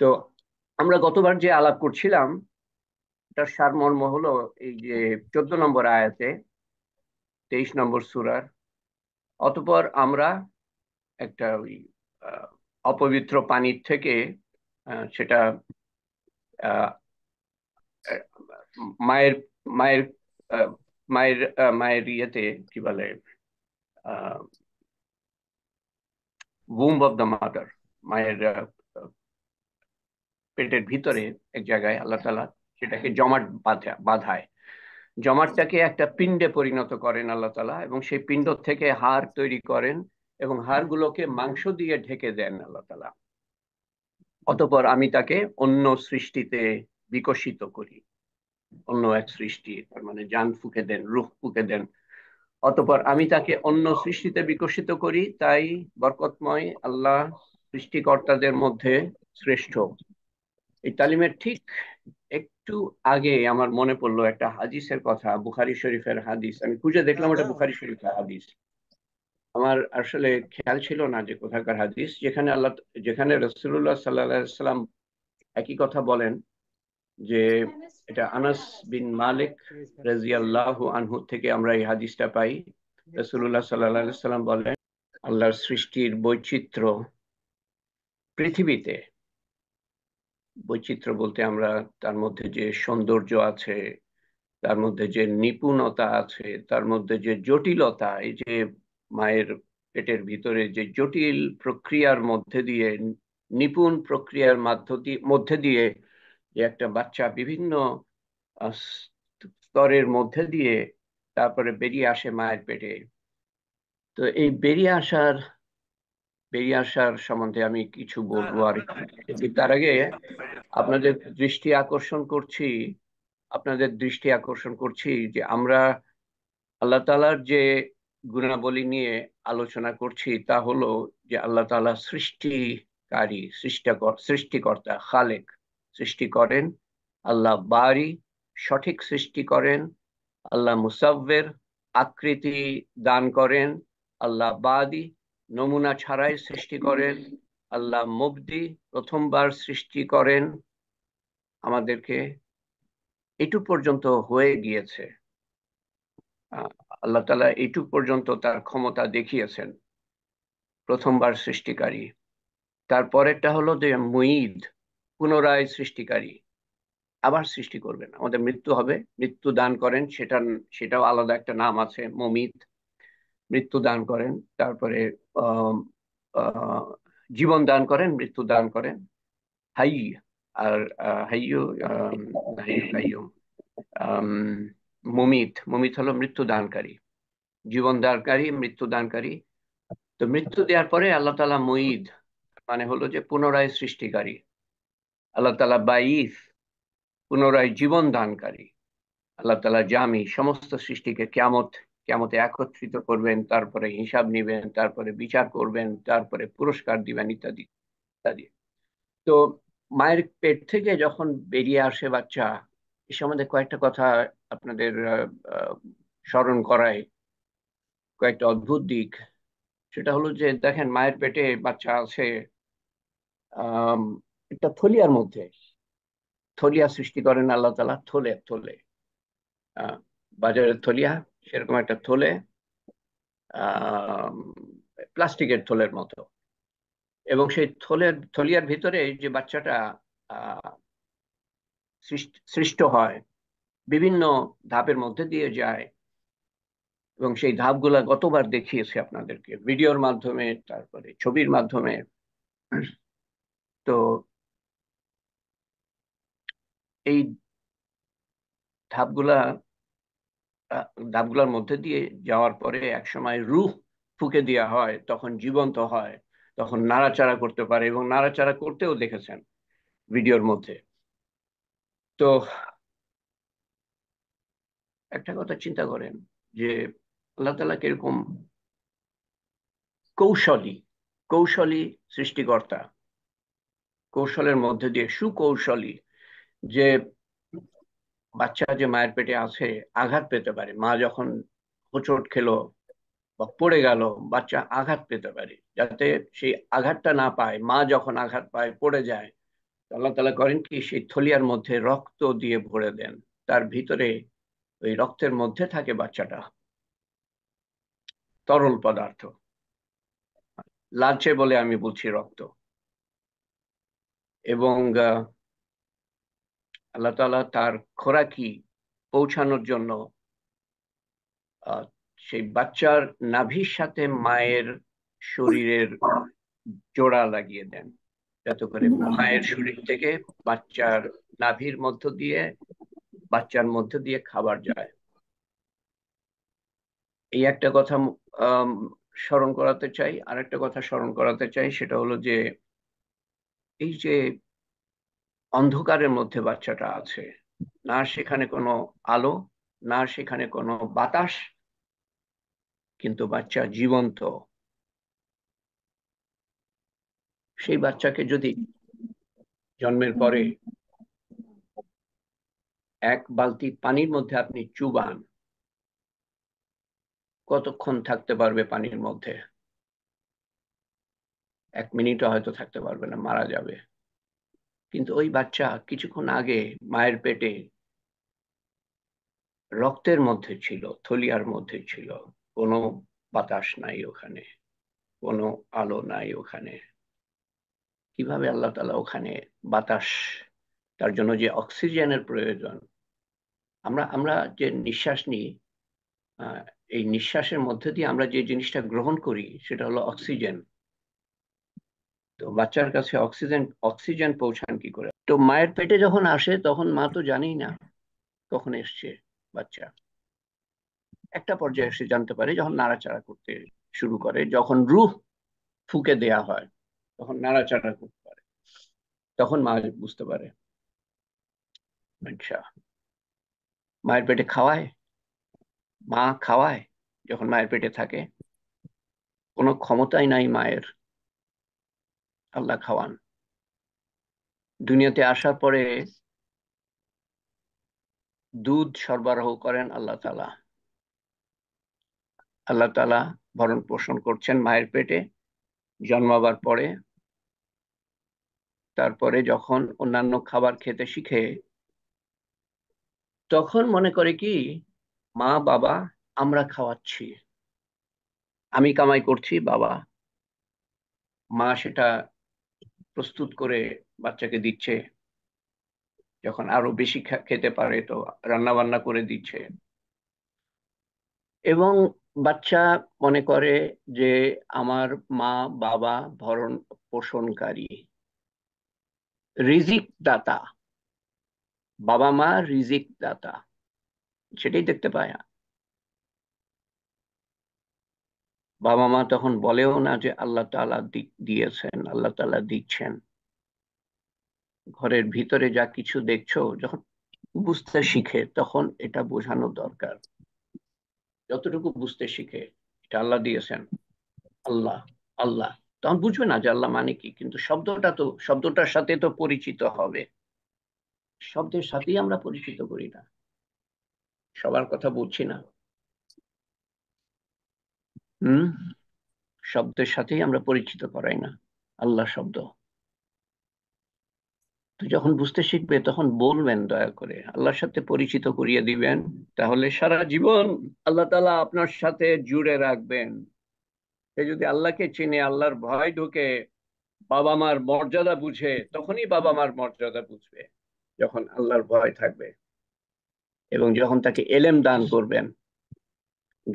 তো আমরা গতবার যে আলাপ করছিলাম তার সারমর্ম হলো এই যে চোদ্দ নম্বর আয়াতে তেইশ নম্বর সুরার অতপর আমরা একটা ওই অপবিত্র পানির থেকে সেটা মায়ের মায়ের মায়ের মায়ের ইয়েতে কি বলে বুম অব দ্য মাদার মায়ের পেটের ভিতরে এক জায়গায় আল্লাহ তালা সেটাকে জমাট বাঁধা বাঁধায় জমাটটাকে একটা পিণ্ডে পরিণত করেন আল্লাহ তালা এবং সেই পিণ্ড থেকে হার তৈরি করেন এবং হাড়গুলোকে মাংস দিয়ে ঢেকে দেন আল্লাহ তালা অতপর আমি তাকে অন্য সৃষ্টিতে বিকশিত করি অন্য এক সৃষ্টি তার মানে যান ফুকে দেন রুখ ফুকে দেন অতপর আমি তাকে অন্য সৃষ্টিতে বিকশিত করি তাই বরকতময় আল্লাহ সৃষ্টিকর্তাদের মধ্যে শ্রেষ্ঠ এই তালিমের ঠিক একটু আগে আমার মনে পড়লো একটা হাদিসের কথা বুখারি শরীফের হাদিস আমি খুঁজে দেখলাম ওটা বুখারি শরীফের হাদিস আমার আসলে খেয়াল ছিল না যে কোথাকার হাদিস যেখানে আল্লাহ যেখানে রসুল্লাহ সাল্লাহ সাল্লাম একই কথা বলেন যে এটা আনাস বিন মালিক রাজিয়াল্লাহ আনহু থেকে আমরা এই হাদিসটা পাই রসুল্লাহ সাল্লাহ সাল্লাম বলেন আল্লাহর সৃষ্টির বৈচিত্র্য পৃথিবীতে বৈচিত্র্য বলতে আমরা তার মধ্যে যে সৌন্দর্য আছে তার মধ্যে যে নিপুণতা আছে তার মধ্যে যে জটিলতা এই যে মায়ের পেটের ভিতরে যে জটিল প্রক্রিয়ার মধ্যে দিয়ে নিপুণ প্রক্রিয়ার মধ্যে দিয়ে যে একটা বাচ্চা বিভিন্ন স্তরের মধ্যে দিয়ে তারপরে বেরিয়ে আসে মায়ের পেটে তো এই বেরিয়ে আসার বেরিয়ে আসার সম্বন্ধে আমি কিছু বলবো আর তার আগে আপনাদের দৃষ্টি আকর্ষণ করছি আপনাদের দৃষ্টি আকর্ষণ করছি যে আমরা আল্লাহ তালার যে গুণাবলী নিয়ে আলোচনা করছি তা হলো যে আল্লাহ তালা সৃষ্টিকারী সৃষ্টিকর্তা খালেক সৃষ্টি করেন আল্লাহ বাড়ি সঠিক সৃষ্টি করেন আল্লাহ মুসাব্বের আকৃতি দান করেন আল্লাহ বাদী নমুনা ছাড়াই সৃষ্টি করেন আল্লাহ মুবদি প্রথমবার সৃষ্টি করেন আমাদেরকে এটু পর্যন্ত হয়ে গিয়েছে আল্লাহ তালা এটু পর্যন্ত তার ক্ষমতা দেখিয়েছেন প্রথমবার সৃষ্টিকারী তারপরেরটা হলো যে মুইদ পুনরায় সৃষ্টিকারী আবার সৃষ্টি করবেন আমাদের মৃত্যু হবে মৃত্যু দান করেন সেটা সেটাও আলাদা একটা নাম আছে মমিত মৃত্যু দান করেন তারপরে জীবন দান করেন মৃত্যু দান করেন হাই আর হাইয়ু হাইয়ু মুমিত মুমিত হলো মৃত্যু দানকারী জীবন দানকারী মৃত্যু দানকারী তো মৃত্যু দেওয়ার পরে আল্লাহ তালা মুঈদ মানে হলো যে পুনরায় সৃষ্টিকারী আল্লাহ তালা বাইফ পুনরায় জীবন দানকারী আল্লাহ তালা জামি সমস্ত সৃষ্টিকে কেমত কেমতে একত্রিত করবেন তারপরে হিসাব নেবেন তারপরে বিচার করবেন তারপরে পুরস্কার দিবেন ইত্যাদি ইত্যাদি তো মায়ের পেট থেকে যখন বেরিয়ে আসে বাচ্চা এ সম্বন্ধে কয়েকটা কথা আপনাদের স্মরণ করায় কয়েকটা অদ্ভুত দিক সেটা হলো যে দেখেন মায়ের পেটে বাচ্চা আছে একটা থলিয়ার মধ্যে থলিয়া সৃষ্টি করেন আল্লাহ তালা থলে থলে বাজারের থলিয়া সেরকম একটা থলে প্লাস্টিকের থলের মতো এবং সেই থলের থলিয়ার ভিতরে যে বাচ্চাটা সৃষ্ট হয় বিভিন্ন ধাপের মধ্যে দিয়ে যায় এবং সেই ধাপগুলা গতবার দেখিয়েছি আপনাদেরকে ভিডিওর মাধ্যমে তারপরে ছবির মাধ্যমে তো এই ধাপগুলা ডাবগুলোর মধ্যে দিয়ে যাওয়ার পরে একসময় রুহ ফুকে দেওয়া হয় তখন জীবন্ত হয় তখন নাড়াচাড়া করতে পারে এবং নাড়াচাড়া করতেও দেখেছেন ভিডিওর মধ্যে তো একটা কথা চিন্তা করেন যে আল্লাহ তালা কিরকম কৌশলী কৌশলী সৃষ্টিকর্তা কৌশলের মধ্যে দিয়ে সুকৌশলী যে বাচ্চা যে মায়ের পেটে আছে আঘাত পেতে পারে মা যখন হোঁচট খেলো বা পড়ে গেল বাচ্চা আঘাত পেতে পারে যাতে সেই আঘাতটা না পায় মা যখন আঘাত পায় পড়ে যায় আল্লাহ তালা করেন কি সেই থলিয়ার মধ্যে রক্ত দিয়ে ভরে দেন তার ভিতরে ওই রক্তের মধ্যে থাকে বাচ্চাটা তরল পদার্থ লালচে বলে আমি বলছি রক্ত এবং আহ আল্লাহ তালা তার খোরাকি পৌঁছানোর জন্য সেই বাচ্চার নাভির সাথে মায়ের শরীরের জোড়া লাগিয়ে দেন যাতে করে মায়ের শরীর থেকে বাচ্চার নাভির মধ্য দিয়ে বাচ্চার মধ্য দিয়ে খাবার যায় এই একটা কথা স্মরণ করাতে চাই আর একটা কথা স্মরণ করাতে চাই সেটা হলো যে এই যে অন্ধকারের মধ্যে বাচ্চাটা আছে না সেখানে কোনো আলো না সেখানে কোনো বাতাস কিন্তু বাচ্চা জীবন্ত সেই বাচ্চাকে যদি জন্মের পরে এক বালতি পানির মধ্যে আপনি চুবান কতক্ষণ থাকতে পারবে পানির মধ্যে এক মিনিটও হয়তো থাকতে পারবে না মারা যাবে কিন্তু ওই বাচ্চা কিছুক্ষণ আগে মায়ের পেটে রক্তের মধ্যে ছিল থলিয়ার মধ্যে ছিল কোনো বাতাস নাই ওখানে কোনো আলো নাই ওখানে কিভাবে আল্লাহ তালা ওখানে বাতাস তার জন্য যে অক্সিজেনের প্রয়োজন আমরা আমরা যে নিঃশ্বাস নিই এই নিঃশ্বাসের মধ্যে দিয়ে আমরা যে জিনিসটা গ্রহণ করি সেটা হলো অক্সিজেন তো বাচ্চার কাছে অক্সিজেন অক্সিজেন পৌঁছান কি করে তো মায়ের পেটে যখন আসে তখন মা তো জানেই না কখন এসছে বাচ্চা একটা পর্যায়ে এসে জানতে পারে যখন নাড়াচাড়া করতে শুরু করে যখন রুহ ফুকে দেয়া হয় তখন নাড়াচাড়া করতে পারে তখন মা বুঝতে পারে আচ্ছা মায়ের পেটে খাওয়ায় মা খাওয়ায় যখন মায়ের পেটে থাকে কোনো ক্ষমতাই নাই মায়ের আল্লাহ খাওয়ান দুনিয়াতে আসার পরে দুধ সরবরাহ করেন আল্লাহ তালা আল্লাহ তালা ভরণ পোষণ করছেন মায়ের পেটে জন্মাবার পরে তারপরে যখন অন্যান্য খাবার খেতে শিখে তখন মনে করে কি মা বাবা আমরা খাওয়াচ্ছি আমি কামাই করছি বাবা মা সেটা প্রস্তুত করে বাচ্চাকে দিচ্ছে যখন আরো বেশি খেতে পারে তো রান্না বান্না করে দিচ্ছে এবং বাচ্চা মনে করে যে আমার মা বাবা ভরণ পোষণকারী রিজিক দাতা বাবা মা রিজিক দাতা সেটাই দেখতে পায় বাবা মা তখন বলেও না যে আল্লাহ তালা দিয়েছেন আল্লাহ তালা দিচ্ছেন ঘরের ভিতরে যা কিছু দেখছো যখন বুঝতে শিখে তখন এটা বোঝানো দরকার যতটুকু বুঝতে শিখে এটা আল্লাহ দিয়েছেন আল্লাহ আল্লাহ তখন বুঝবে না যে আল্লাহ মানে কি কিন্তু শব্দটা তো শব্দটার সাথে তো পরিচিত হবে শব্দের সাথেই আমরা পরিচিত করি না সবার কথা বলছি না হম শব্দের সাথেই আমরা পরিচিত করাই না আল্লাহ শব্দ তো যখন বুঝতে শিখবে তখন বলবেন দয়া করে আল্লাহর সাথে পরিচিত করিয়ে দিবেন তাহলে সারা জীবন আল্লাহ তালা আপনার সাথে জুড়ে রাখবেন সে যদি আল্লাহকে চিনে আল্লাহর ভয় ঢুকে বাবা মার মর্যাদা বুঝে তখনই বাবা মার মর্যাদা বুঝবে যখন আল্লাহর ভয় থাকবে এবং যখন তাকে এলেম দান করবেন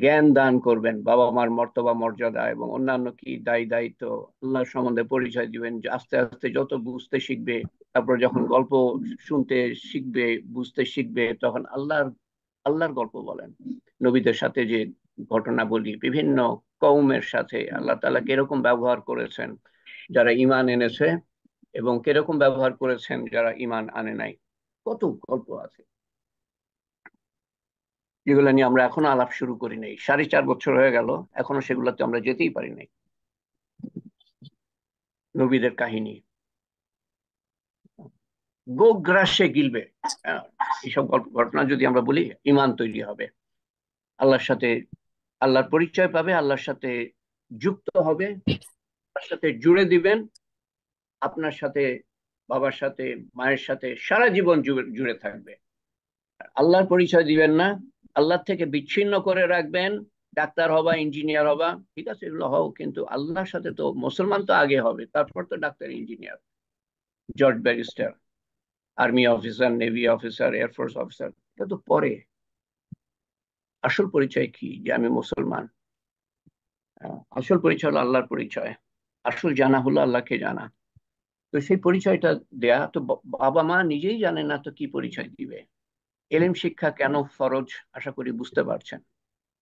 জ্ঞান দান করবেন বাবা মার মর্তবা মর্যাদা এবং অন্যান্য কি দায়ী দায়িত্ব আল্লাহ সম্বন্ধে পরিচয় দিবেন আস্তে আস্তে যত বুঝতে শিখবে তারপর যখন গল্প শুনতে শিখবে বুঝতে শিখবে তখন আল্লাহর আল্লাহর গল্প বলেন নবীদের সাথে যে ঘটনা বলি বিভিন্ন কৌমের সাথে আল্লাহ তালা কিরকম ব্যবহার করেছেন যারা ইমান এনেছে এবং কিরকম ব্যবহার করেছেন যারা ইমান আনে নাই কত গল্প আছে যেগুলো নিয়ে আমরা এখনো আলাপ শুরু করি নাই সাড়ে চার বছর হয়ে গেল এখনো সেগুলোতে আমরা যেতেই পারি নাই নবীদের কাহিনী গোগ্রাসে গিলবে হ্যাঁ, এইসব গল্প ঘটনা যদি আমরা বলি ইমান তৈরি হবে আল্লাহর সাথে আল্লাহর পরিচয় পাবে আল্লাহর সাথে যুক্ত হবে তার সাথে জুড়ে দিবেন আপনার সাথে বাবার সাথে মায়ের সাথে সারা জীবন জুড়ে থাকবে আল্লাহর পরিচয় দিবেন না আল্লাহ থেকে বিচ্ছিন্ন করে রাখবেন ডাক্তার হবা ইঞ্জিনিয়ার হবা ঠিক আছে এগুলো হও কিন্তু আল্লাহর সাথে তো মুসলমান তো আগে হবে তারপর তো doctor engineer judge barrister army officer navy officer air force officer এটা তো পরে আসল পরিচয় কি যে আমি মুসলমান হ্যাঁ, আসল পরিচয় হলো আল্লাহর পরিচয় আসল জানা হলো আল্লাহকে জানা তো সেই পরিচয়টা দেয়া তো বাবা মা নিজেই জানে না তো কি পরিচয় দিবে এলেম শিক্ষা কেন ফরজ আশা করি বুঝতে পারছেন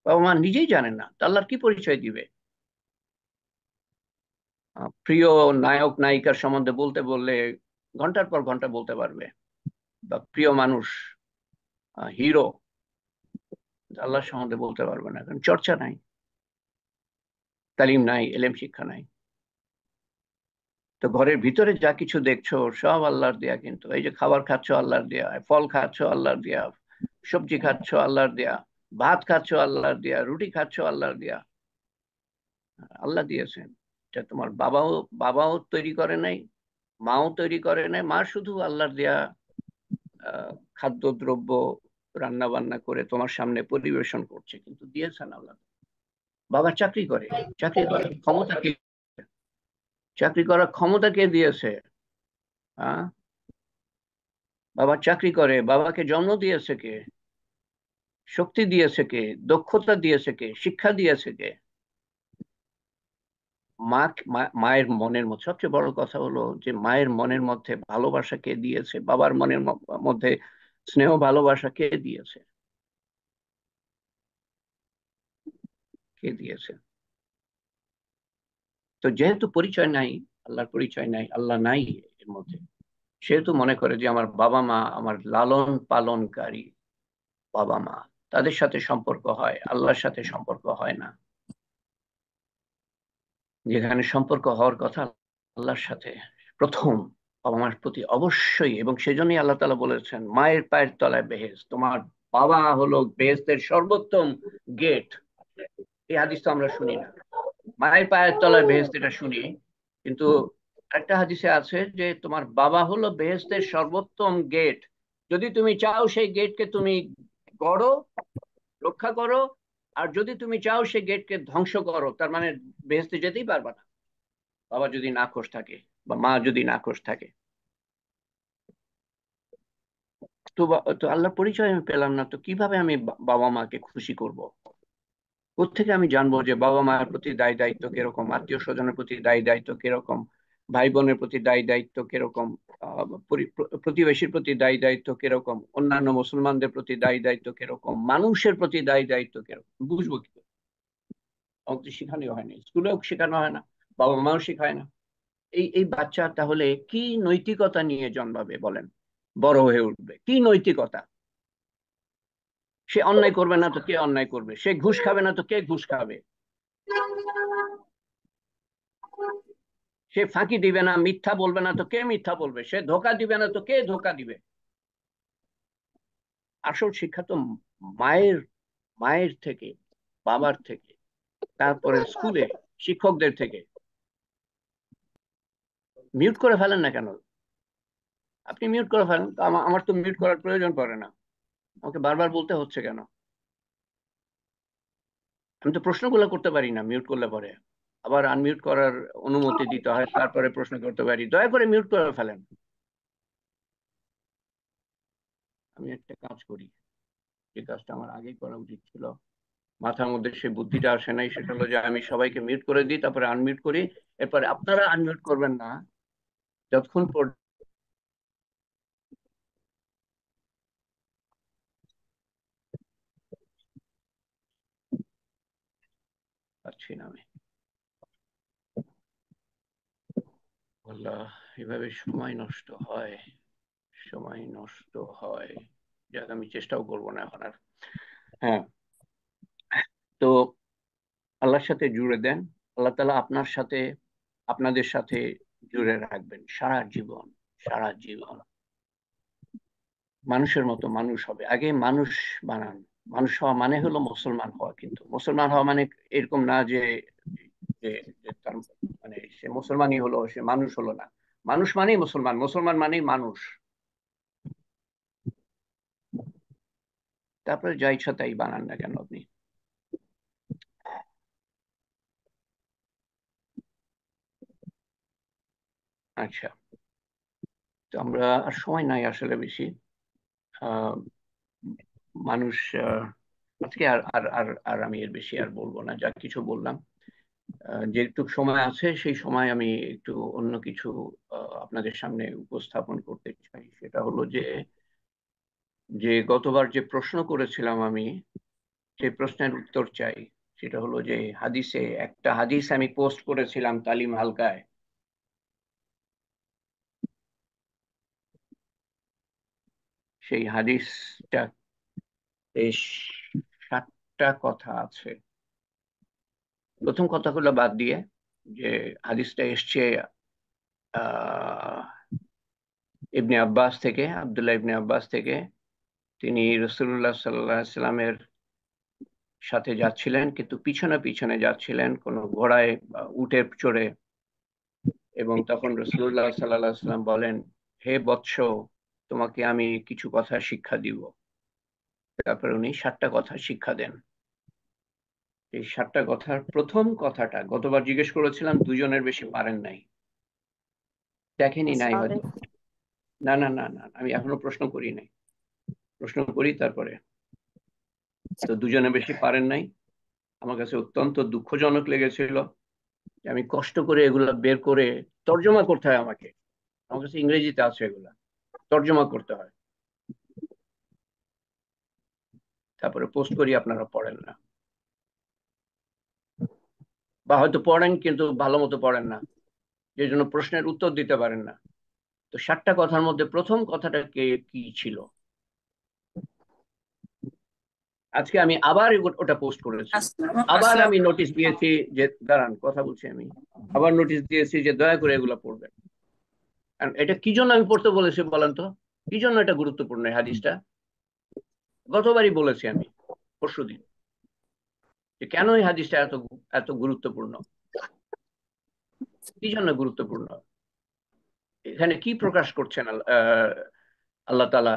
বাবা মা নিজেই জানেন না আল্লাহর কি পরিচয় দিবে প্রিয় নায়ক নায়িকার সম্বন্ধে বলতে বললে ঘন্টার পর ঘন্টা বলতে পারবে বা প্রিয় মানুষ হিরো আল্লাহর সম্বন্ধে বলতে পারবে না কারণ চর্চা নাই তালিম নাই এলেম শিক্ষা নাই তো ঘরের ভিতরে যা কিছু দেখছো সব আল্লাহর দেয়া কিন্তু এই যে খাবার খাচ্ছ আল্লাহর দেয়া ফল খাচ্ছ আল্লাহর দেয়া সবজি খাচ্ছ আল্লাহর দেয়া ভাত খাচ্ছ আল্লাহর দেয়া রুটি খাচ্ছ আল্লাহর দেয়া আল্লাহ দিয়েছেন এটা তোমার বাবাও বাবাও তৈরি করে নাই মাও তৈরি করে নাই মা শুধু আল্লাহর দেয়া খাদ্য দ্রব্য রান্না বান্না করে তোমার সামনে পরিবেশন করছে কিন্তু দিয়েছেন আল্লাহ বাবা চাকরি করে চাকরি করে ক্ষমতা কি চাকরি করার ক্ষমতা কে দিয়েছে বাবা চাকরি করে বাবাকে জন্ম দিয়েছে কে শক্তি দিয়েছে কে দক্ষতা দিয়েছে কে শিক্ষা দিয়েছে কে মা মায়ের মনের মধ্যে সবচেয়ে বড় কথা হলো যে মায়ের মনের মধ্যে ভালোবাসা কে দিয়েছে বাবার মনের মধ্যে স্নেহ ভালোবাসা কে দিয়েছে কে দিয়েছে তো যেহেতু পরিচয় নাই আল্লাহর পরিচয় নাই আল্লাহ নাই এর মধ্যে সেহেতু মনে করে যে আমার বাবা মা আমার লালন পালনকারী বাবা মা তাদের সাথে সম্পর্ক হয় আল্লাহর সাথে সম্পর্ক হয় না যেখানে সম্পর্ক হওয়ার কথা আল্লাহর সাথে প্রথম বাবা মার প্রতি অবশ্যই এবং সেজন্যই আল্লাহ তালা বলেছেন মায়ের পায়ের তলায় বেহেজ তোমার বাবা হলো বেহেজদের সর্বোত্তম গেট এই হাদিস তো আমরা শুনি না মায়ের পায়ের তলায় বেহেস্ত এটা শুনি কিন্তু একটা হাদিসে আছে যে তোমার বাবা হলো বেহেস্তের সর্বোত্তম গেট যদি তুমি চাও সেই গেটকে তুমি গড়ো রক্ষা করো আর যদি তুমি চাও সেই গেটকে ধ্বংস করো তার মানে বেহেস্তে যেতেই পারবে না বাবা যদি না নাখোশ থাকে বা মা যদি না নাখোশ থাকে তো আল্লাহ পরিচয় আমি পেলাম না তো কিভাবে আমি বাবা মাকে খুশি করব কোথেকে আমি জানবো যে বাবা মায়ের প্রতি দায় দায়িত্ব কিরকম আত্মীয় স্বজনের প্রতি দায় দায়িত্ব কিরকম ভাই বোনের প্রতি দায় দায়িত্ব কিরকম প্রতিবেশীর প্রতি দায় দায়িত্ব কিরকম অন্যান্য মুসলমানদের প্রতি দায় দায়িত্ব কিরকম মানুষের প্রতি দায় দায়িত্ব কিরকম বুঝবো কি শেখানো হয় না স্কুলেও শেখানো হয় না বাবা মাও শেখায় না এই এই বাচ্চা তাহলে কি নৈতিকতা নিয়ে জন্মাবে বলেন বড় হয়ে উঠবে কি নৈতিকতা সে অন্যায় করবে না তো কে অন্যায় করবে সে ঘুষ খাবে না তো কে ঘুষ খাবে সে ফাঁকি দিবে না মিথ্যা বলবে না তো কে মিথ্যা বলবে সে ধোকা দিবে না তো কে ধোকা দিবে আসল শিক্ষা তো মায়ের মায়ের থেকে বাবার থেকে তারপরে স্কুলে শিক্ষকদের থেকে মিউট করে ফেলেন না কেন আপনি মিউট করে ফেলেন আমার তো মিউট করার প্রয়োজন পড়ে না ওকে বারবার বলতে হচ্ছে কেন আমি তো প্রশ্নগুলো করতে পারি না মিউট করলে পরে আবার আনমিউট করার অনুমতি হ্যাঁ। দিতে হয় তারপরে প্রশ্ন করতে পারি দয়া করে মিউট করে ফেলেন আমি একটা কাজ করি যে কাজটা আমার আগে করা উচিত ছিল মাথার মধ্যে সেই বুদ্ধিটা আসে নাই সেটা হলো যে আমি সবাইকে মিউট করে দিই তারপরে আনমিউট করি এরপরে আপনারা আনমিউট করবেন না যতক্ষণ পর্যন্ত পাচ্ছি না আমি এভাবে সময় নষ্ট হয় সময় নষ্ট হয় যাক আমি চেষ্টাও করবো না এখন আর হ্যাঁ তো আল্লাহর সাথে জুড়ে দেন আল্লাহ তালা আপনার সাথে আপনাদের সাথে জুড়ে রাখবেন সারা জীবন সারা জীবন মানুষের মতো মানুষ হবে আগে মানুষ বানান মানুষ হওয়া মানে হলো মুসলমান হওয়া কিন্তু মুসলমান হওয়া মানে এরকম না যে তার মানে সে মুসলমানই হলো সে মানুষ হলো না মানুষ মানেই মুসলমান মুসলমান মানেই মানুষ তারপরে যা ইচ্ছা তাই বানান না কেন আপনি আচ্ছা তো আমরা আর সময় নাই আসলে বেশি আহ মানুষ আজকে আর আর আর আর আমি এর বেশি আর বলবো না যা কিছু বললাম যেটুক সময় আছে সেই সময় আমি একটু অন্য কিছু আপনাদের সামনে উপস্থাপন করতে চাই সেটা হলো যে যে গতবার যে প্রশ্ন করেছিলাম আমি সেই প্রশ্নের উত্তর চাই সেটা হলো যে হাদিসে একটা হাদিস আমি পোস্ট করেছিলাম তালিম হালকায় সেই হাদিসটা এই সাতটা কথা আছে প্রথম কথাগুলো বাদ দিয়ে যে হাদিসটা এসছে ইবনে আব্বাস থেকে আবদুল্লাহ ইবনে আব্বাস থেকে তিনি রসুল্লাহ সাল্লামের সাথে যাচ্ছিলেন কিন্তু পিছনে পিছনে যাচ্ছিলেন কোনো ঘোড়ায় বা উঠে চড়ে এবং তখন রসুল্লাহ সাল্লাহ সাল্লাম বলেন হে বৎস তোমাকে আমি কিছু কথা শিক্ষা দিব তারপরে উনি সাতটা কথা শিক্ষা দেন এই সাতটা কথার প্রথম কথাটা গতবার জিজ্ঞেস করেছিলাম দুজনের বেশি পারেন নাই দেখেনি নাই আচ্ছা, হয়তো না না না না আমি এখনো প্রশ্ন করি নাই প্রশ্ন করি তারপরে তো দুজনে বেশি পারেন নাই আমার কাছে অত্যন্ত দুঃখজনক লেগেছিল আমি কষ্ট করে এগুলা বের করে তর্জমা করতে হয় আমাকে আমার কাছে ইংরেজিতে আছে এগুলা তর্জমা করতে হয় তারপরে পোস্ট করি আপনারা পড়েন না বা হয়তো পড়েন কিন্তু ভালো মতো পড়েন না যে জন্য প্রশ্নের উত্তর দিতে পারেন না তো সাতটা কথার মধ্যে প্রথম কথাটা কে কি ছিল আজকে আমি আবার ওটা পোস্ট করেছি আবার আমি নোটিশ দিয়েছি যে দাঁড়ান কথা বলছি আমি আবার নোটিশ দিয়েছি যে দয়া করে এগুলো পড়বেন এটা কি জন্য আমি পড়তে বলেছি বলেন তো কি জন্য এটা গুরুত্বপূর্ণ হাদিসটা গতবারই বলেছি আমি পরশুদিন যে কেন এই হাদিসটা এত এত গুরুত্বপূর্ণ কি জন্য গুরুত্বপূর্ণ এখানে কি প্রকাশ করছেন আল্লাহ তালা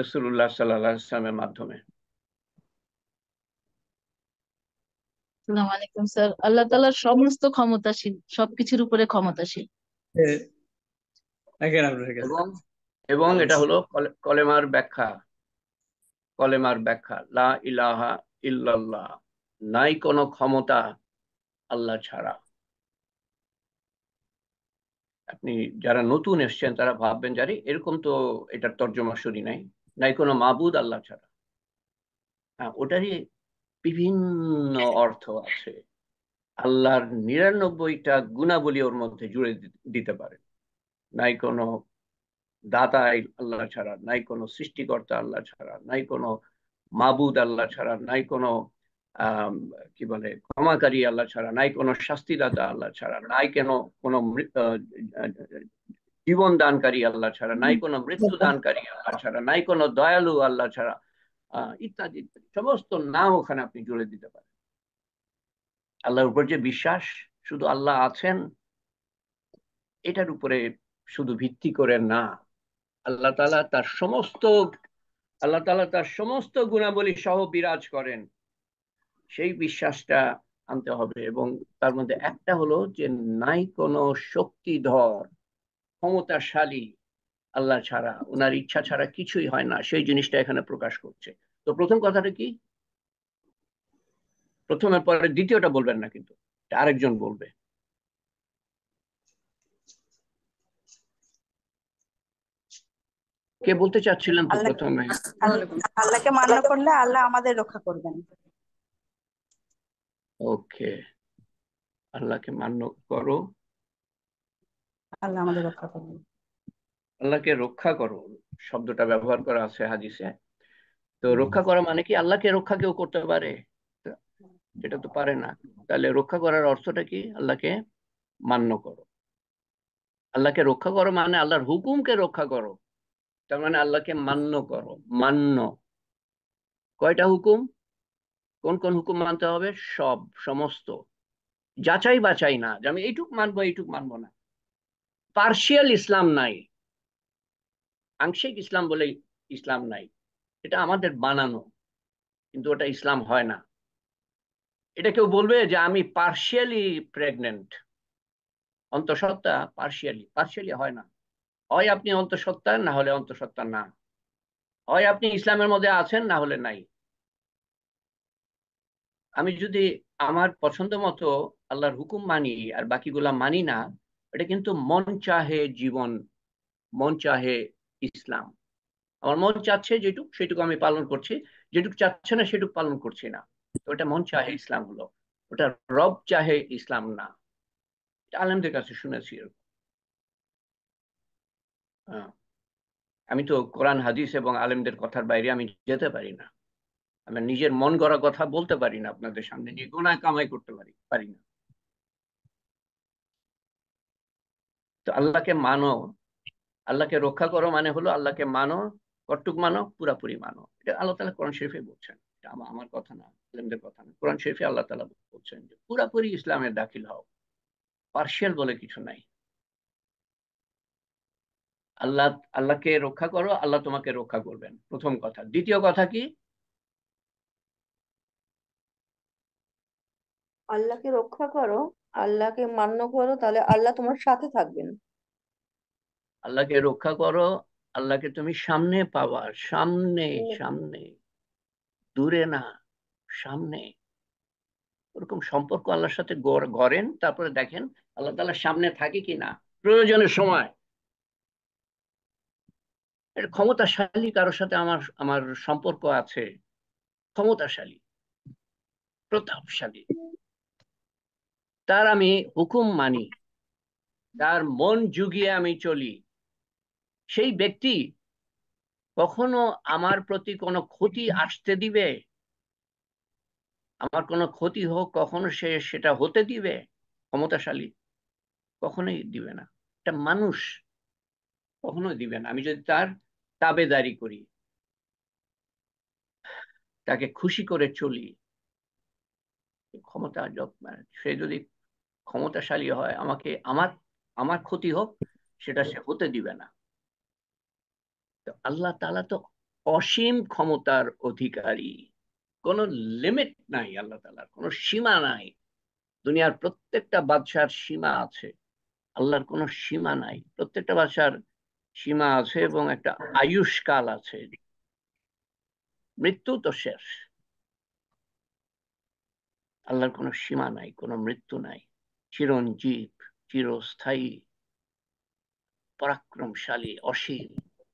রসুল্লাহ সাল্লাহ ইসলামের মাধ্যমে আলাইকুম স্যার আল্লাহ তালার সমস্ত ক্ষমতাশীল সবকিছুর উপরে ক্ষমতাশীল এবং এটা হলো কলেমার ব্যাখ্যা কলেমার ব্যাখ্যা লা ইলাহা ইল্লাল্লাহ নাই কোনো ক্ষমতা আল্লাহ ছাড়া আপনি যারা নতুন এসছেন তারা ভাববেন যারে এরকম তো এটার তর্জমা শুনি নাই নাই কোনো মাবুদ আল্লাহ ছাড়া হ্যাঁ ওটারই বিভিন্ন অর্থ আছে আল্লাহর নিরানব্বইটা গুণাবলী ওর মধ্যে জুড়ে দিতে পারে নাই কোনো দাতা আল্লাহ ছাড়া নাই কোনো সৃষ্টিকর্তা আল্লাহ ছাড়া নাই কোনো মাবুদ আল্লাহ ছাড়া নাই কোনো কি বলে ক্ষমাকারী আল্লাহ ছাড়া নাই কোনো শাস্তিদাতা আল্লাহ ছাড়া নাই কেন কোনো জীবন দানকারী আল্লাহ ছাড়া নাই কোনো মৃত্যু দানকারী আল্লাহ ছাড়া নাই কোনো দয়ালু আল্লাহ ছাড়া ইত্যাদি ইত্যাদি সমস্ত নাম ওখানে আপনি জুড়ে দিতে পারেন আল্লাহর উপর যে বিশ্বাস শুধু আল্লাহ আছেন এটার উপরে শুধু ভিত্তি করে না আল্লাহ তালা তার সমস্ত আল্লাহ তালা তার সমস্ত গুণাবলী সহ বিরাজ করেন সেই বিশ্বাসটা আনতে হবে এবং তার মধ্যে একটা হলো যে নাই কোনো শক্তিধর ক্ষমতাশালী আল্লাহ ছাড়া ওনার ইচ্ছা ছাড়া কিছুই হয় না সেই জিনিসটা এখানে প্রকাশ করছে তো প্রথম কথাটা কি প্রথমের পরে দ্বিতীয়টা বলবেন না কিন্তু আরেকজন বলবে কে বলতে চাচ্ছিলেন তো প্রথমে আল্লাহকে মান্য করলে আল্লাহ আমাদের রক্ষা করবেন ওকে আল্লাহকে মান্য করো আল্লাহ আমাদের রক্ষা করবেন আল্লাহকে রক্ষা করো শব্দটা ব্যবহার করা আছে হাজিসে তো রক্ষা করা মানে কি আল্লাহকে রক্ষা কেউ করতে পারে এটা তো পারে না তাহলে রক্ষা করার অর্থটা কি আল্লাহকে মান্য করো আল্লাহকে রক্ষা করো মানে আল্লাহর হুকুমকে রক্ষা করো তার মানে আল্লাহকে মান্য করো মান্য কয়টা হুকুম কোন কোন হুকুম মানতে হবে সব সমস্ত যাচাই বাছাই না যে আমি এইটুক মানবো এইটুক মানবো না পার্শিয়াল ইসলাম নাই আংশিক ইসলাম বলে ইসলাম নাই এটা আমাদের বানানো কিন্তু ওটা ইসলাম হয় না এটা কেউ বলবে যে আমি পার্শিয়ালি প্রেগনেন্ট অন্তঃসত্ত্বা পার্শিয়ালি পার্শিয়ালি হয় না হয় আপনি অন্তঃসত্ত্বা না হলে অন্তঃসত্ত্বা না হয় আপনি ইসলামের মধ্যে আছেন না হলে নাই আমি যদি আমার পছন্দ মতো আল্লাহর হুকুম মানি আর বাকিগুলা মানি না এটা কিন্তু মন চাহে জীবন মন চাহে ইসলাম আমার মন চাচ্ছে যেটুক সেটুকু আমি পালন করছি যেটুক চাচ্ছে না সেটুক পালন করছি না তো ওটা মন চাহে ইসলাম হলো ওটা রব চাহে ইসলাম না আলেমদের কাছে শুনেছি এরকম হ্যাঁ। আমি তো কোরআন হাদিস এবং আলেমদের কথার বাইরে আমি যেতে পারি না আমি নিজের মন গড়া কথা বলতে পারি না আপনাদের সামনে নিয়ে গোনা কামাই করতে পারি পারি না তো আল্লাহকে মানো আল্লাহকে রক্ষা করো মানে হলো আল্লাহকে মানো কটুক মানো পুরাপুরি মানো এটা আল্লাহ তালা কোরআন শরীফে বলছেন এটা আমার কথা না আলেমদের কথা না কোরআন শরীফে আল্লাহ তালা বলছেন যে পুরাপুরি ইসলামের দাখিল হও পার্শিয়াল বলে কিছু নাই আল্লাহ আল্লাহকে রক্ষা করো আল্লাহ তোমাকে রক্ষা করবেন প্রথম কথা দ্বিতীয় কথা কি আল্লাহকে রক্ষা করো আল্লাহকে মান্য করো তাহলে আল্লাহ তোমার সাথে থাকবেন আল্লাহকে রক্ষা করো আল্লাহকে তুমি সামনে পাওয়া সামনে সামনে দূরে না সামনে ওরকম সম্পর্ক আল্লাহর সাথে গড়েন তারপরে দেখেন আল্লাহ তালা সামনে থাকে কি না প্রয়োজনের সময় এটা ক্ষমতাশালী কারোর সাথে আমার আমার সম্পর্ক আছে ক্ষমতাশালী প্রতাপশালী তার আমি হুকুম মানি তার মন যুগিয়ে আমি চলি সেই ব্যক্তি কখনো আমার প্রতি কোনো ক্ষতি আসতে দিবে আমার কোনো ক্ষতি হোক কখনো সে সেটা হতে দিবে ক্ষমতাশালী কখনোই দিবে না এটা মানুষ কখনোই দিবে না আমি যদি তার তাবেদারি করি তাকে খুশি করে চলি ক্ষমতা মানে, সে যদি ক্ষমতাশালী হয় আমাকে আমার আমার ক্ষতি হোক সেটা সে হতে দিবে না তো আল্লাহ তালা তো অসীম ক্ষমতার অধিকারী কোনো লিমিট নাই আল্লাহ তালার কোনো সীমা নাই দুনিয়ার প্রত্যেকটা বাদশার সীমা আছে আল্লাহর কোনো সীমা নাই প্রত্যেকটা বাদশার সীমা আছে এবং একটা আয়ুষ্কাল আছে মৃত্যু তো শেষ আল্লাহর কোনো সীমা নাই কোনো মৃত্যু নাই চিরঞ্জীব চিরস্থায়ী পরাক্রমশালী অসীম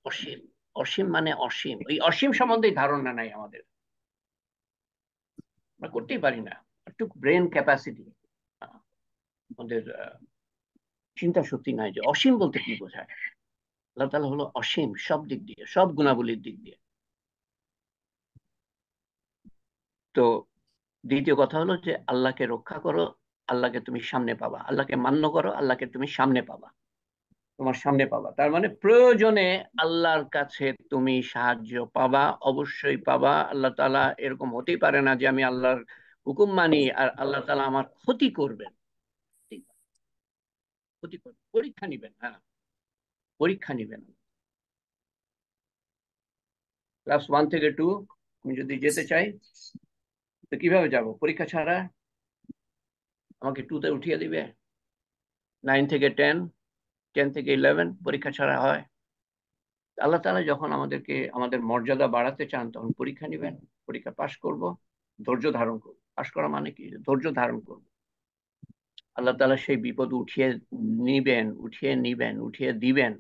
অসীম অসীম মানে অসীম ওই অসীম সম্বন্ধে ধারণা নাই আমাদের আমরা করতেই পারি না একটু ব্রেন ক্যাপাসিটি আমাদের চিন্তা শক্তি নাই যে অসীম বলতে কি বোঝায় আল্লাহ তালা হলো অসীম সব দিক দিয়ে সব গুণাবলীর দিক দিয়ে তো দ্বিতীয় কথা হলো যে আল্লাহকে রক্ষা করো আল্লাহকে তুমি সামনে পাবা আল্লাহকে মান্য করো আল্লাহকে তুমি সামনে পাবা তোমার সামনে পাবা তার মানে প্রয়োজনে আল্লাহর কাছে তুমি সাহায্য পাবা অবশ্যই পাবা আল্লাহ তালা এরকম হতেই পারে না যে আমি আল্লাহর হুকুম মানি আর আল্লাহ তালা আমার ক্ষতি করবেন ক্ষতি করবেন পরীক্ষা নিবেন হ্যাঁ পরীক্ষা নেবে ক্লাস ওয়ান থেকে টু আমি যদি যেতে চাই তো কিভাবে যাব পরীক্ষা ছাড়া আমাকে টুতে উঠিয়ে দিবে নাইন থেকে টেন টেন থেকে ইলেভেন পরীক্ষা ছাড়া হয় আল্লাহ তালা যখন আমাদেরকে আমাদের মর্যাদা বাড়াতে চান তখন পরীক্ষা নেবেন পরীক্ষা পাশ করব ধৈর্য ধারণ করব পাশ করা মানে কি ধৈর্য ধারণ করব আল্লাহ তালা সেই বিপদ উঠিয়ে নিবেন উঠিয়ে নিবেন উঠিয়ে দিবেন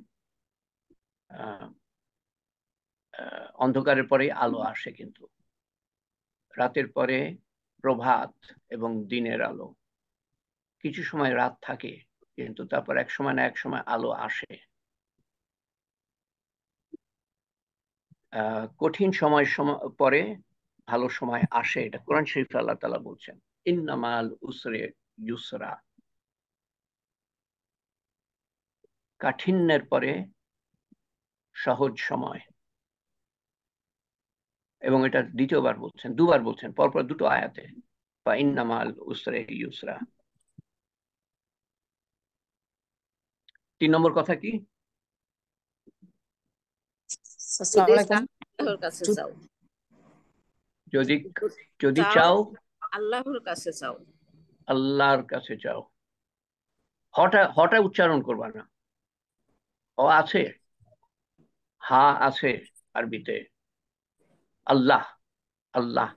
অন্ধকারের পরে আলো আসে কিন্তু রাতের পরে প্রভাত এবং দিনের আলো কিছু সময় রাত থাকে কিন্তু তারপর এক সময় না এক সময় আলো আসে কঠিন সময় পরে ভালো সময় আসে এটা কোরআন শরীফ আল্লাহ তালা বলছেন ইন্নামাল উসরে ইউসরা কাঠিন্যের পরে সহজ সময় এবং এটা দ্বিতীয়বার বলছেন দুবার বলছেন পরপর দুটো আয়াতে বা ইন্নামাল উসরে ইউসরা তিন নম্বর কথা কি যদি যদি চাও আল্লাহর কাছে চাও আল্লাহর কাছে যাও হটা হটা উচ্চারণ করবা না অ আছে হা আছে আরবিতে আল্লাহ আল্লাহ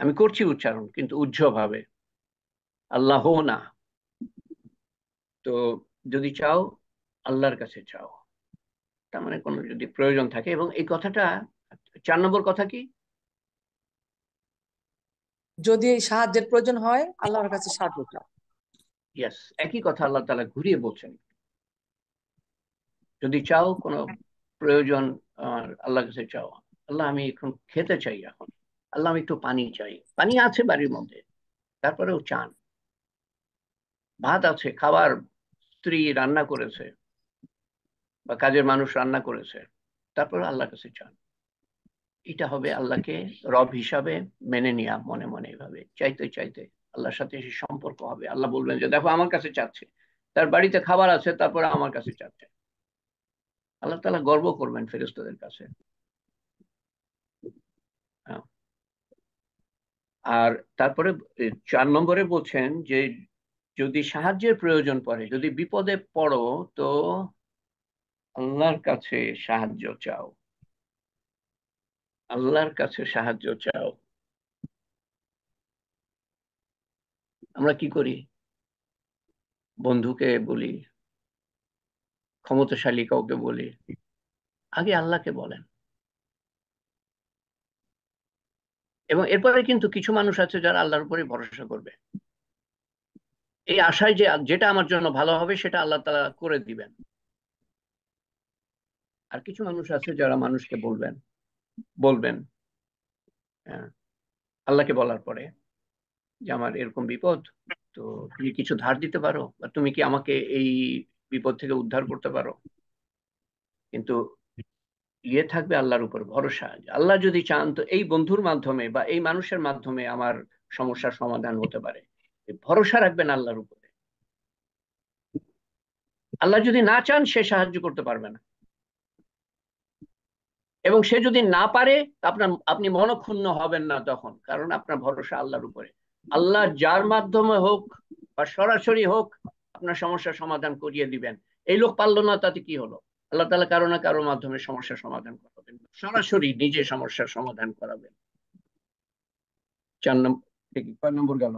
আমি করছি উচ্চারণ কিন্তু উজ্জ ভাবে আল্লাহ না তো যদি চাও আল্লাহর কাছে চাও তার মানে কোনো যদি প্রয়োজন থাকে এবং এই কথাটা চার নম্বর কথা কি যদি সাহায্যের প্রয়োজন হয় আল্লাহর কাছে সাহায্য চাও ইয়াস একই কথা আল্লাহ তালা ঘুরিয়ে বলছেন যদি চাও কোনো প্রয়োজন আল্লাহর কাছে চাও আল্লাহ আমি এখন খেতে চাই এখন আল্লাহ আমি একটু পানি চাই পানি আছে বাড়ির মধ্যে তারপরেও চান ভাত আছে খাবার স্ত্রী রান্না করেছে বা কাজের মানুষ রান্না করেছে তারপরে আল্লাহর কাছে চান এটা হবে আল্লাহকে রব হিসাবে মেনে নেওয়া মনে মনে এভাবে চাইতে চাইতে আল্লাহর সাথে সে সম্পর্ক হবে আল্লাহ বলবেন যে দেখো আমার কাছে চাচ্ছে তার বাড়িতে খাবার আছে তারপরে আমার কাছে চাচ্ছে আল্লাহ তালা গর্ব করবেন ফেরেস্তাদের কাছে হ্যাঁ। আর তারপরে চার নম্বরে বলছেন যে যদি সাহায্যের প্রয়োজন পড়ে যদি বিপদে পড়ো তো আল্লাহর কাছে সাহায্য চাও আল্লাহর কাছে সাহায্য চাও আমরা কি করি বন্ধুকে বলি ক্ষমতাশালী কাউকে বলি আগে আল্লাহকে বলেন এবং এরপরে কিন্তু কিছু মানুষ আছে যারা আল্লাহর উপরে ভরসা করবে এই আশায় যে যেটা আমার জন্য ভালো হবে সেটা আল্লাহ তালা করে দিবেন আর কিছু মানুষ আছে যারা মানুষকে বলবেন বলবেন হ্যাঁ, আল্লাহকে বলার পরে যে আমার এরকম বিপদ তো তুমি কিছু ধার দিতে পারো বা তুমি কি আমাকে এই বিপদ থেকে উদ্ধার করতে পারো কিন্তু ইয়ে থাকবে আল্লাহর উপর ভরসা আল্লাহ যদি চান তো এই বন্ধুর মাধ্যমে বা এই মানুষের মাধ্যমে আমার সমস্যার সমাধান হতে পারে ভরসা রাখবেন আল্লাহর উপরে আল্লাহ যদি না চান সে সাহায্য করতে পারবে না এবং সে যদি না পারে আপনার আপনি মনক্ষুণ্ণ হবেন না তখন কারণ আপনার ভরসা আল্লাহর উপরে আল্লাহ যার মাধ্যমে হোক বা সরাসরি হোক আপনার সমস্যা সমাধান করিয়ে দিবেন এই লোক পারলো না তাতে কি হলো আল্লাহ তালা কারো না কারোর মাধ্যমে সমস্যা সমাধান করাবেন সরাসরি নিজে সমস্যার সমাধান করাবেন চার নম্বর কয় নম্বর গেল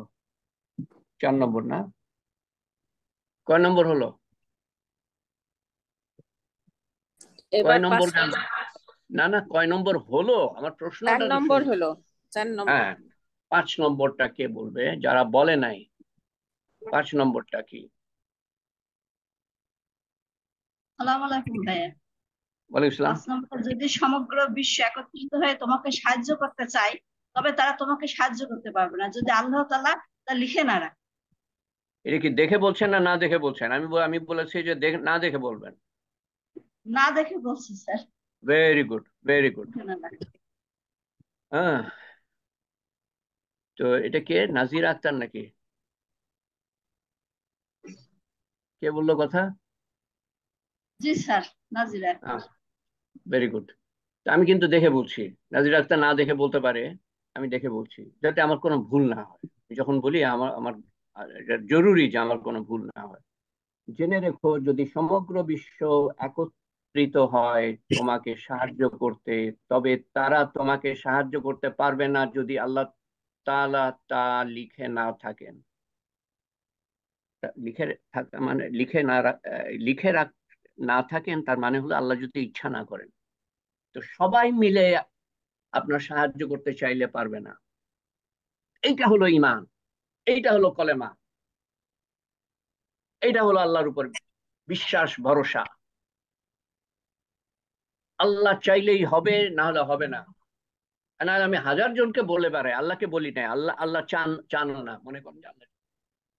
চার নম্বর না কয় নম্বর হলো কয় নম্বর গেল না না কয় নম্বর হলো আমার প্রশ্ন নম্বর হলো হ্যাঁ পাঁচ নম্বরটা কে বলবে যারা বলে নাই পাঁচ নম্বরটা কি যদি সমগ্র বিশ্ব একত্রিত হয়ে তোমাকে সাহায্য করতে চায় তবে তারা তোমাকে সাহায্য করতে পারবে না যদি আল্লাহ তালা তা লিখে না রাখে এটা কি দেখে বলছেন না না দেখে বলছেন আমি আমি বলেছি যে না দেখে বলবেন না দেখে বলছি sir very good very good তো এটা কে নাজির আক্তার নাকি কে বললো কথা জি স্যার নাজিরা ভেরি গুড তো আমি কিন্তু দেখে বলছি নাজির আক্তার না দেখে বলতে পারে আমি দেখে বলছি যাতে আমার কোনো ভুল না হয় যখন বলি আমার আমার জরুরি যে আমার কোনো ভুল না হয় জেনে রেখো যদি সমগ্র বিশ্ব একত্র একত্রিত হয় তোমাকে সাহায্য করতে তবে তারা তোমাকে সাহায্য করতে পারবে না যদি আল্লাহ তালা তা লিখে না থাকেন লিখে থাকা মানে লিখে না লিখে রাখ না থাকেন তার মানে হলো আল্লাহ যদি ইচ্ছা না করেন তো সবাই মিলে আপনার সাহায্য করতে চাইলে পারবে না এইটা হলো ইমান এইটা হলো কলেমা এইটা হলো আল্লাহর উপর বিশ্বাস ভরসা আল্লাহ চাইলেই হবে না হলে হবে না না আমি হাজার জনকে বলে বেড়াই আল্লাহকে বলি নাই আল্লাহ আল্লাহ চান চান না মনে করেন যে আল্লাহ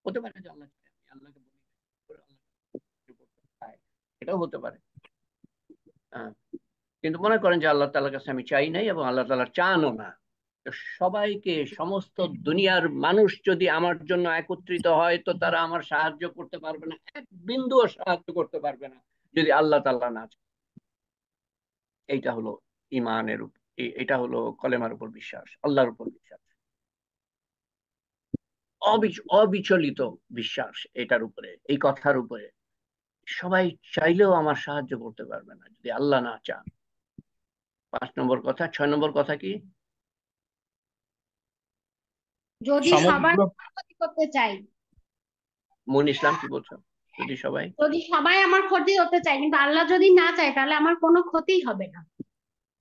হতে পারে যে আল্লাহ আল্লাহকে বলি এটাও হতে পারে হ্যাঁ, কিন্তু মনে করেন যে আল্লাহ তালার কাছে আমি চাই নাই এবং আল্লাহ তালা চানও না সবাইকে সমস্ত দুনিয়ার মানুষ যদি আমার জন্য একত্রিত হয় তো তারা আমার সাহায্য করতে পারবে না এক বিন্দুও সাহায্য করতে পারবে না যদি আল্লাহ তাল্লাহ না চায় এইটা হলো ইমানের এটা হলো কলেমার উপর বিশ্বাস আল্লাহর উপর বিশ্বাস অবিচলিত বিশ্বাস এটার উপরে এই কথার উপরে সবাই চাইলেও আমার সাহায্য করতে পারবে না যদি আল্লাহ না চান পাঁচ নম্বর কথা ছয় নম্বর কথা কি যদি সবার করতে চাই মন ইসলাম কি বলছো যদি সবাই যদি সবাই আমার ক্ষতি হতে চায় কিন্তু আল্লাহ যদি না চায় তাহলে আমার কোনো ক্ষতি হবে না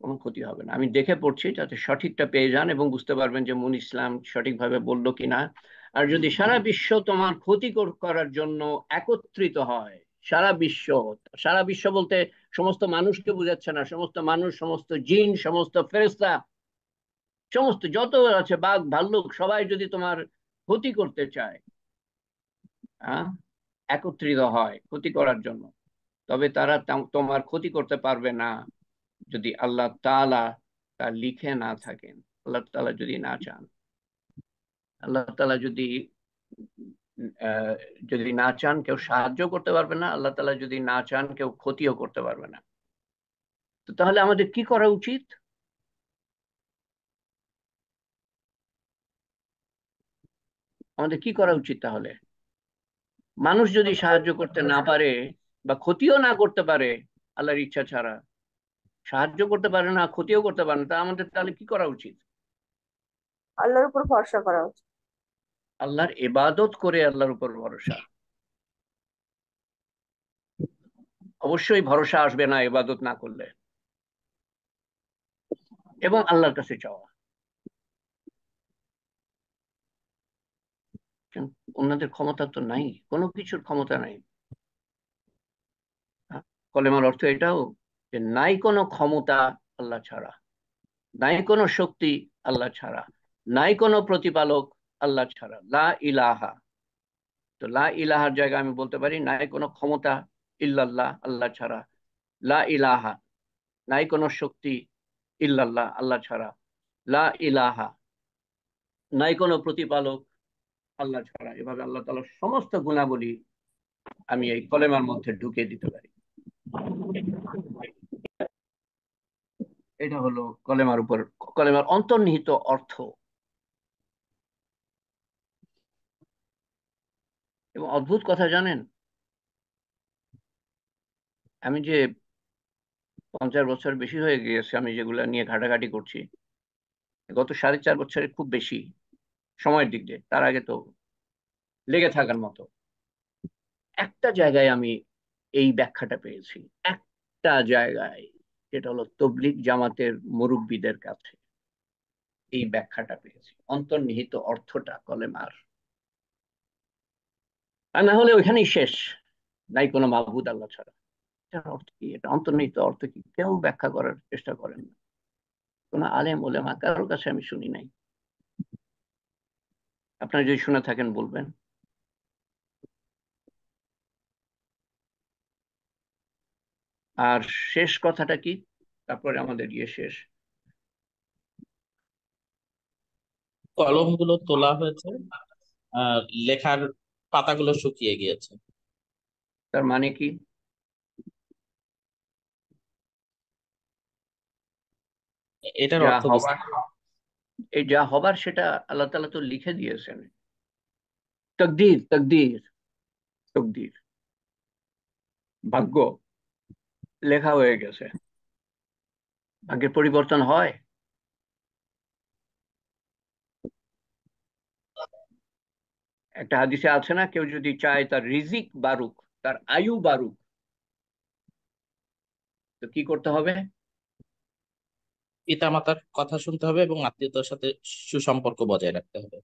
কোনো ক্ষতি হবে না আমি দেখে পড়ছি যাতে সঠিকটা পেয়ে যান এবং বুঝতে পারবেন যে মুন ইসলাম সঠিকভাবে বলল কিনা আর যদি সারা বিশ্ব তোমার ক্ষতি করার জন্য একত্রিত হয় সারা বিশ্ব সারা বিশ্ব বলতে সমস্ত মানুষকে বুঝাচ্ছে না সমস্ত মানুষ সমস্ত জিন সমস্ত ফেরেস্তা সমস্ত যত আছে বাঘ ভাল্লুক সবাই যদি তোমার ক্ষতি করতে চায় হ্যাঁ একত্রিত হয় ক্ষতি করার জন্য তবে তারা তোমার ক্ষতি করতে পারবে না যদি আল্লাহ তালা তা লিখে না থাকেন আল্লাহ তালা যদি না চান আল্লাহ তালা যদি যদি না চান কেউ সাহায্য করতে পারবে না আল্লাহ তালা যদি না চান কেউ ক্ষতিও করতে পারবে না তো তাহলে আমাদের কি করা উচিত আমাদের কি করা উচিত তাহলে মানুষ যদি সাহায্য করতে না পারে বা ক্ষতিও না করতে পারে আল্লাহর ইচ্ছা ছাড়া সাহায্য করতে পারে না ক্ষতিও করতে পারে না তা আমাদের তাহলে কি করা উচিত আল্লাহর উপর ভরসা করা উচিত আল্লাহর এবাদত করে আল্লাহর উপর ভরসা অবশ্যই ভরসা আসবে না এবাদত না করলে এবং আল্লাহর কাছে চাওয়া ওনাদের ক্ষমতা তো নাই কোনো কিছুর ক্ষমতা নাই কলেমার অর্থ এটাও যে নাই কোনো ক্ষমতা আল্লাহ ছাড়া নাই কোনো শক্তি আল্লাহ ছাড়া নাই কোনো প্রতিপালক আল্লাহ ছাড়া লা ইলাহা তো লা ইলাহার জায়গায় আমি বলতে পারি নাই কোনো ক্ষমতা ইল্লাল্লাহ আল্লাহ ছাড়া লা ইলাহা নাই কোনো শক্তি ইল্লাল্লাহ আল্লাহ ছাড়া লা ইলাহা নাই কোনো প্রতিপালক আল্লাহ ছাড়া এভাবে আল্লাহ তালার সমস্ত গুণাবলী আমি এই কলেমার মধ্যে ঢুকে দিতে পারি এটা হলো কলেমার উপর কলেমার অন্তর্নিহিত অর্থ এবং অদ্ভুত কথা জানেন আমি যে পঞ্চাশ বছর বেশি হয়ে গিয়েছে আমি যেগুলো নিয়ে ঘাটাঘাটি করছি গত সাড়ে চার বছরে খুব বেশি সময়ের দিক দিয়ে তার আগে তো লেগে থাকার মতো একটা জায়গায় আমি এই ব্যাখ্যাটা পেয়েছি একটা জায়গায় যেটা হলো তবলিক জামাতের মুরব্বীদের কাছে এই ব্যাখ্যাটা পেয়েছি অন্তর্নিহিত অর্থটা কলেমার আর না হলে ওইখানেই শেষ নাই কোনো মাহবুদ আল্লাহ ছাড়া এটার অর্থ কি এটা অন্তর্নিহিত অর্থ কি কেউ ব্যাখ্যা করার চেষ্টা করেন না কোনো আলেম ওলেমা কারোর কাছে আমি শুনি নাই আপনারা যদি শুনে থাকেন বলবেন আর শেষ কথাটা কি তারপরে আমাদের ইয়ে শেষ কলমগুলো তোলা হয়েছে লেখার পাতাগুলো শুকিয়ে গিয়েছে তার মানে কি এটার অর্থ এই যা হবার সেটা আল্লাহ তালা তো লিখে দিয়েছেন তকদির তকদির তকদির ভাগ্য লেখা হয়ে গেছে ভাগ্যের পরিবর্তন হয় একটা হাদিসে আছে না কেউ যদি চায় তার রিজিক বারুক তার আয়ু বারুক তো কি করতে হবে পিতামাতার কথা শুনতে হবে এবং আত্মীয়তার সাথে সুসম্পর্ক বজায় রাখতে হবে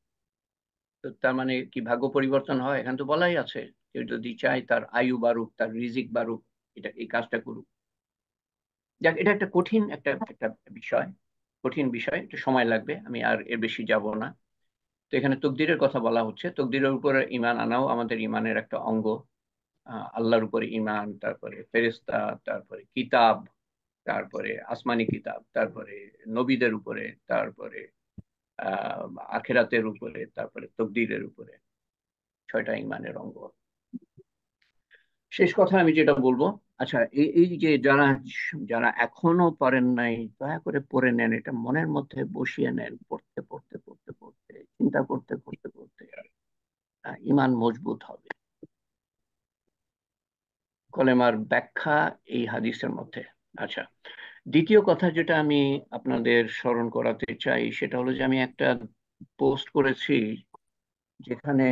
তো তার মানে কি ভাগ্য পরিবর্তন হয় এখানে তো বলাই আছে কেউ যদি চায় তার আয়ু বাড়ুক তার রিজিক বাড়ুক এটা এই কাজটা করুক যাক এটা একটা কঠিন একটা একটা বিষয় কঠিন বিষয় একটু সময় লাগবে আমি আর এর বেশি যাব না তো এখানে তকদিরের কথা বলা হচ্ছে তকদিরের উপরে ইমান আনাও আমাদের ইমানের একটা অঙ্গ আল্লাহর উপরে ইমান তারপরে ফেরেস্তা তারপরে কিতাব তারপরে আসমানি কিতাব তারপরে নবীদের উপরে তারপরে আহ আখেরাতের উপরে তারপরে তকদিরের উপরে ছয়টা ইমানের অঙ্গ শেষ কথা আমি যেটা বলবো আচ্ছা এই এই যে যারা যারা এখনো পারেন নাই দয়া করে পড়ে নেন এটা মনের মধ্যে বসিয়ে নেন পড়তে পড়তে পড়তে পড়তে চিন্তা করতে করতে করতে ইমান মজবুত হবে কলেমার ব্যাখ্যা এই হাদিসের মধ্যে আচ্ছা দ্বিতীয় কথা যেটা আমি আপনাদের স্মরণ করাতে চাই সেটা হলো যে আমি একটা পোস্ট করেছি যেখানে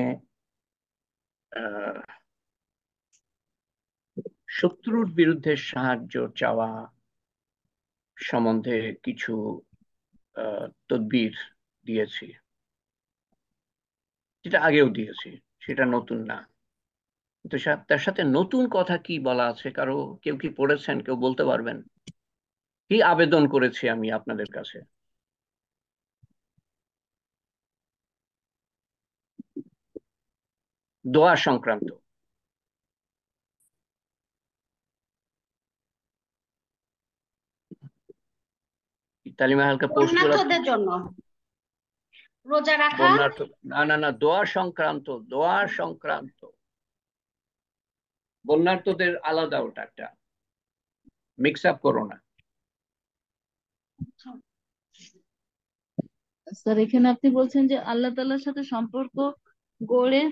শত্রুর বিরুদ্ধে সাহায্য চাওয়া সম্বন্ধে কিছু তদবির দিয়েছি যেটা আগেও দিয়েছি সেটা নতুন না কিন্তু তার সাথে নতুন কথা কি বলা আছে কারো কেউ কি পড়েছেন কেউ বলতে পারবেন কি আবেদন করেছি আমি আপনাদের কাছে দোয়া সংক্রান্ত রোজা রাখা না না না দোয়া সংক্রান্ত দোয়া সংক্রান্ত বন্যার্থদের আলাদা ওটা একটা মিক্স আপ করো না স্যার এখানে আপনি বলছেন যে আল্লাহ তাল্লাহর সাথে সম্পর্ক গড়ে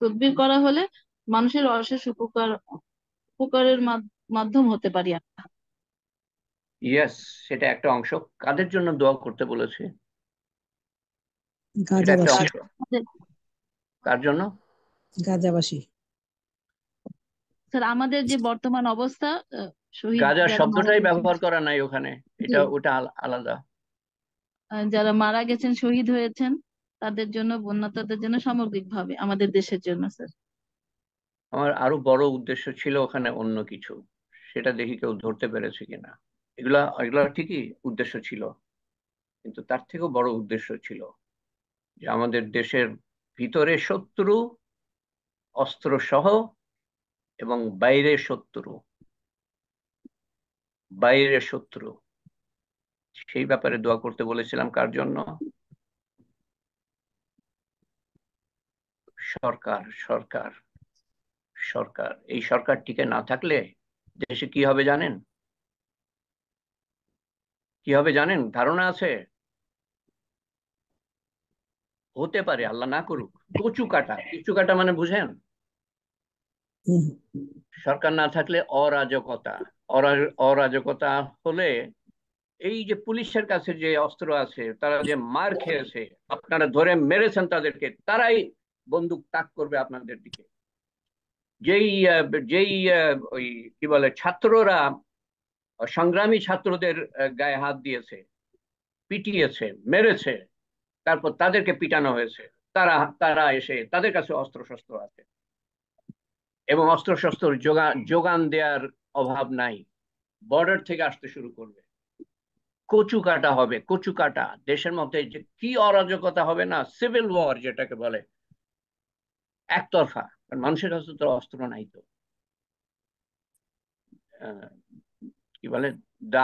তদবির করা হলে মানুষের অশেষ উপকার উপকারের মাধ্যম হতে পারি আমরা ইয়েস সেটা একটা অংশ কাদের জন্য দোয়া করতে বলেছে গাজাবাসী কার জন্য গাজাবাসী স্যার আমাদের যে বর্তমান অবস্থা শব্দটাই ব্যবহার করা নাই ওখানে এটা ওটা আলাদা যারা মারা গেছেন শহীদ হয়েছেন তাদের জন্য বন্যাতাদের জন্য সামগ্রিকভাবে আমাদের দেশের জন্য স্যার আমার আরো বড় উদ্দেশ্য ছিল ওখানে অন্য কিছু সেটা দেখি কেউ ধরতে পেরেছে কিনা এগুলা এগুলা ঠিকই উদ্দেশ্য ছিল কিন্তু তার থেকেও বড় উদ্দেশ্য ছিল যে আমাদের দেশের ভিতরে শত্রু অস্ত্র সহ এবং বাইরে শত্রু বাইরে শত্রু সেই ব্যাপারে দোয়া করতে বলেছিলাম কার জন্য সরকার সরকার সরকার এই সরকার টিকে না থাকলে দেশে কি হবে জানেন কি হবে জানেন ধারণা আছে হতে পারে আল্লাহ না করুক কচু কাটা কচু কাটা মানে বুঝেন সরকার না থাকলে অরাজকতা অরাজকতা হলে এই যে পুলিশের কাছে যে অস্ত্র আছে তারা যে মার খেয়েছে আপনারা ধরে মেরেছেন তাদেরকে তারাই বন্দুক তাক করবে আপনাদের দিকে যেই যেই ওই কি বলে ছাত্ররা সংগ্রামী ছাত্রদের গায়ে হাত দিয়েছে পিটিয়েছে মেরেছে তারপর তাদেরকে পিটানো হয়েছে তারা তারা এসে তাদের কাছে অস্ত্র শস্ত্র আছে এবং অস্ত্রশস্ত্র যোগান দেওয়ার অভাব নাই বর্ডার থেকে আসতে শুরু করবে কচু কাটা হবে কচু কাটা দেশের মধ্যে যে কি অরাজকতা হবে না সিভিল ওয়ার যেটাকে বলে একতরফা কারণ মানুষের কাছে তো অস্ত্র নাই তো কি বলে দা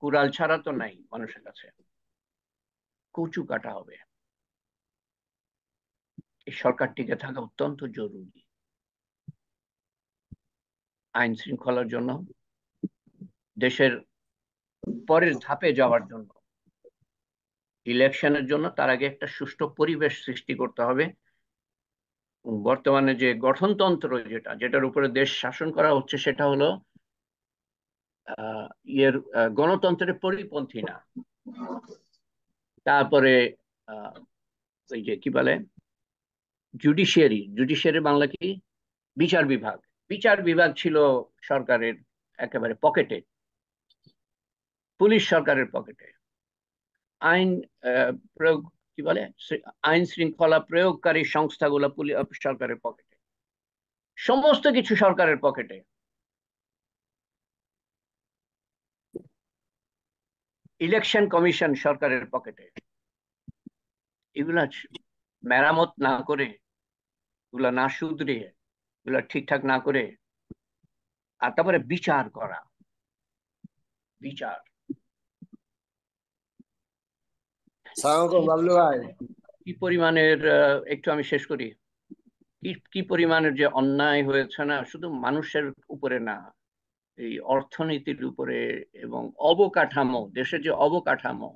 কুড়াল ছাড়া তো নাই মানুষের কাছে কচু কাটা হবে এই সরকারটিকে থাকা অত্যন্ত জরুরি আইন শৃঙ্খলার জন্য দেশের পরের ধাপে যাওয়ার জন্য ইলেকশনের জন্য তার আগে একটা সুষ্ঠু পরিবেশ সৃষ্টি করতে হবে বর্তমানে যে গঠনতন্ত্র যেটা যেটার উপরে দেশ শাসন করা হচ্ছে সেটা হলো ইয়ের গণতন্ত্রের পরিপন্থী না তারপরে ওই যে কি বলে জুডিশিয়ারি জুডিশিয়ারি বাংলা মানে কি বিচার বিভাগ বিচার বিভাগ ছিল সরকারের একেবারে পকেটে পুলিশ সরকারের পকেটে আইন প্রয়োগ কি বলে আইন শৃঙ্খলা প্রয়োগকারী সংস্থাগুলো সরকারের পকেটে সমস্ত কিছু সরকারের পকেটে ইলেকশন কমিশন সরকারের পকেটে এগুলা মেরামত না করে এগুলা না শুধরিয়ে এগুলো ঠিকঠাক না করে আর তারপরে বিচার করা বিচার কি পরিমাণের একটু আমি শেষ করি কি কি পরিমাণের যে অন্যায় হয়েছে না শুধু মানুষের উপরে না এই অর্থনীতির উপরে এবং অবকাঠামো দেশের যে অবকাঠামো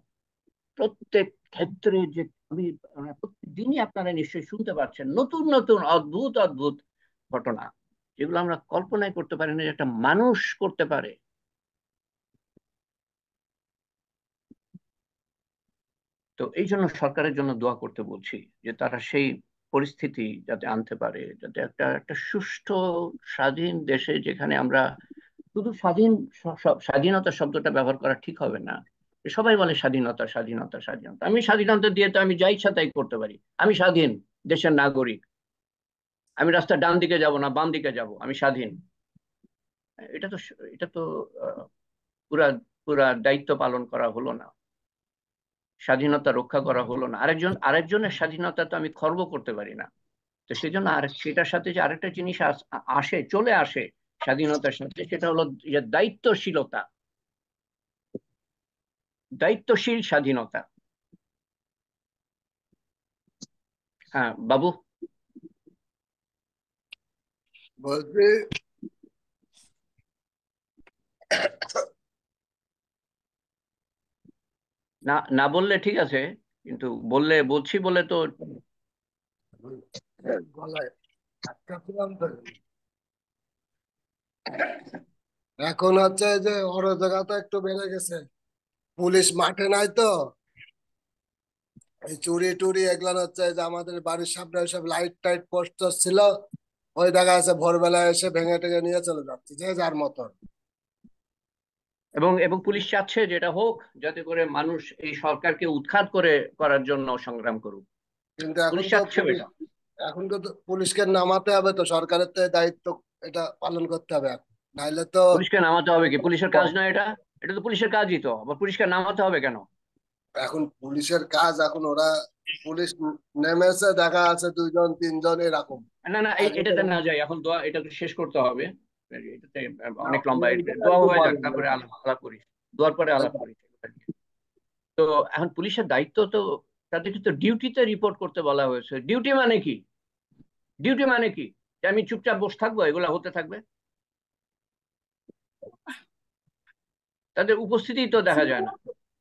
প্রত্যেক ক্ষেত্রে যে আমি মানে প্রতিদিনই আপনারা নিশ্চয়ই শুনতে পাচ্ছেন নতুন নতুন অদ্ভুত অদ্ভুত ঘটনা যেগুলো আমরা কল্পনায় করতে পারি না একটা মানুষ করতে পারে তো এই জন্য সরকারের জন্য দোয়া করতে বলছি যে তারা সেই পরিস্থিতি যাতে আনতে পারে যাতে একটা একটা সুষ্ঠু স্বাধীন দেশে যেখানে আমরা শুধু স্বাধীন স্বাধীনতা শব্দটা ব্যবহার করা ঠিক হবে না সবাই বলে স্বাধীনতা স্বাধীনতা স্বাধীনতা আমি স্বাধীনতা দিয়ে তো আমি যাই ইচ্ছা তাই করতে পারি আমি স্বাধীন দেশের নাগরিক আমি রাস্তা ডান দিকে যাব না বাম দিকে যাব আমি স্বাধীন এটা তো এটা তো পুরা পুরা দায়িত্ব পালন করা হলো না স্বাধীনতা রক্ষা করা হলো না আরেকজন আরেকজনের স্বাধীনতা তো আমি খর্ব করতে পারি না তো সেই জন্য আর সেটার সাথে যে আরেকটা জিনিস আসে চলে আসে স্বাধীনতার সাথে সেটা হলো যে দায়িত্বশীলতা দায়িত্বশীল স্বাধীনতা হ্যাঁ বাবু বলছি না না বললে ঠিক আছে কিন্তু বললে বলছি বলে তো এখন হচ্ছে যে অরাজকতা একটু বেড়ে গেছে পুলিশ মাঠে নাই তো এই চুরি টুরি এগুলো হচ্ছে যে আমাদের বাড়ির সামনে সব লাইট টাইট পোস্টার ছিল ওই দেখা আছে ভোরবেলা এসে ভেঙে টেঙে নিয়ে চলে যাচ্ছে যে যার মতন এবং এবং পুলিশ চাচ্ছে যেটা হোক যাতে করে মানুষ এই সরকারকে উৎখাত করে করার জন্য সংগ্রাম করুক কিন্তু এখন এখন তো পুলিশকে নামাতে হবে তো সরকারের তো দায়িত্ব এটা পালন করতে হবে নাহলে তো পুলিশকে নামাতে হবে কি পুলিশের কাজ নয় এটা এটা তো পুলিশের কাজই তো আবার পুলিশকে নামাতে হবে কেন এখন পুলিশের কাজ এখন ওরা পুলিশ নেমেছে দেখা আছে দুইজন তিনজন এরকম না না এটাতে না যাই এখন দোয়া এটা তো শেষ করতে হবে অনেক লম্বা দোয়া হয়ে যাক তারপরে আলাপ করি দোয়ার পরে আলাপ করি তো এখন পুলিশের দায়িত্ব তো তাদেরকে তো ডিউটিতে রিপোর্ট করতে বলা হয়েছে ডিউটি মানে কি ডিউটি মানে কি যে আমি চুপচাপ বসে থাকবো এগুলো হতে থাকবে তাদের উপস্থিতি তো দেখা যায় না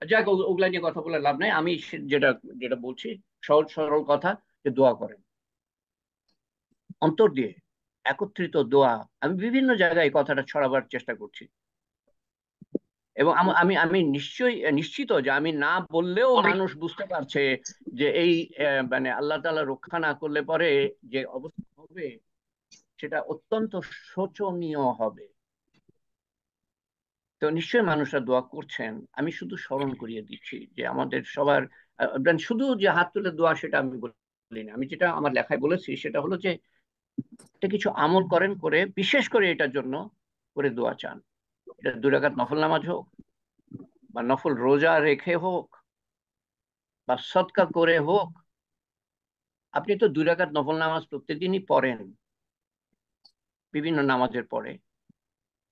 যাক ওগুলা নিয়ে কথা বলে লাভ নাই আমি যেটা যেটা বলছি সহজ সরল কথা যে দোয়া করেন অন্তর দিয়ে একত্রিত দোয়া আমি বিভিন্ন জায়গায় এই কথাটা ছড়াবার চেষ্টা করছি এবং আমি আমি নিশ্চয়ই নিশ্চিত যে আমি না বললেও মানুষ বুঝতে পারছে যে এই মানে আল্লাহ তালা রক্ষা না করলে পরে যে অবস্থা হবে সেটা অত্যন্ত শোচনীয় হবে তো নিশ্চয়ই মানুষরা দোয়া করছেন আমি শুধু স্মরণ করিয়ে দিচ্ছি যে আমাদের সবার শুধু যে হাত তুলে দোয়া সেটা আমি বলি না আমি যেটা আমার লেখায় বলেছি সেটা হলো যে কিছু আমল করেন করে বিশেষ করে এটার জন্য করে দোয়া চান এটা দুরাকাত নফল নামাজ হোক বা নফল রোজা রেখে হোক বা সৎকা করে হোক আপনি তো দুরাকাত নফল নামাজ প্রত্যেকদিনই পড়েন বিভিন্ন নামাজের পরে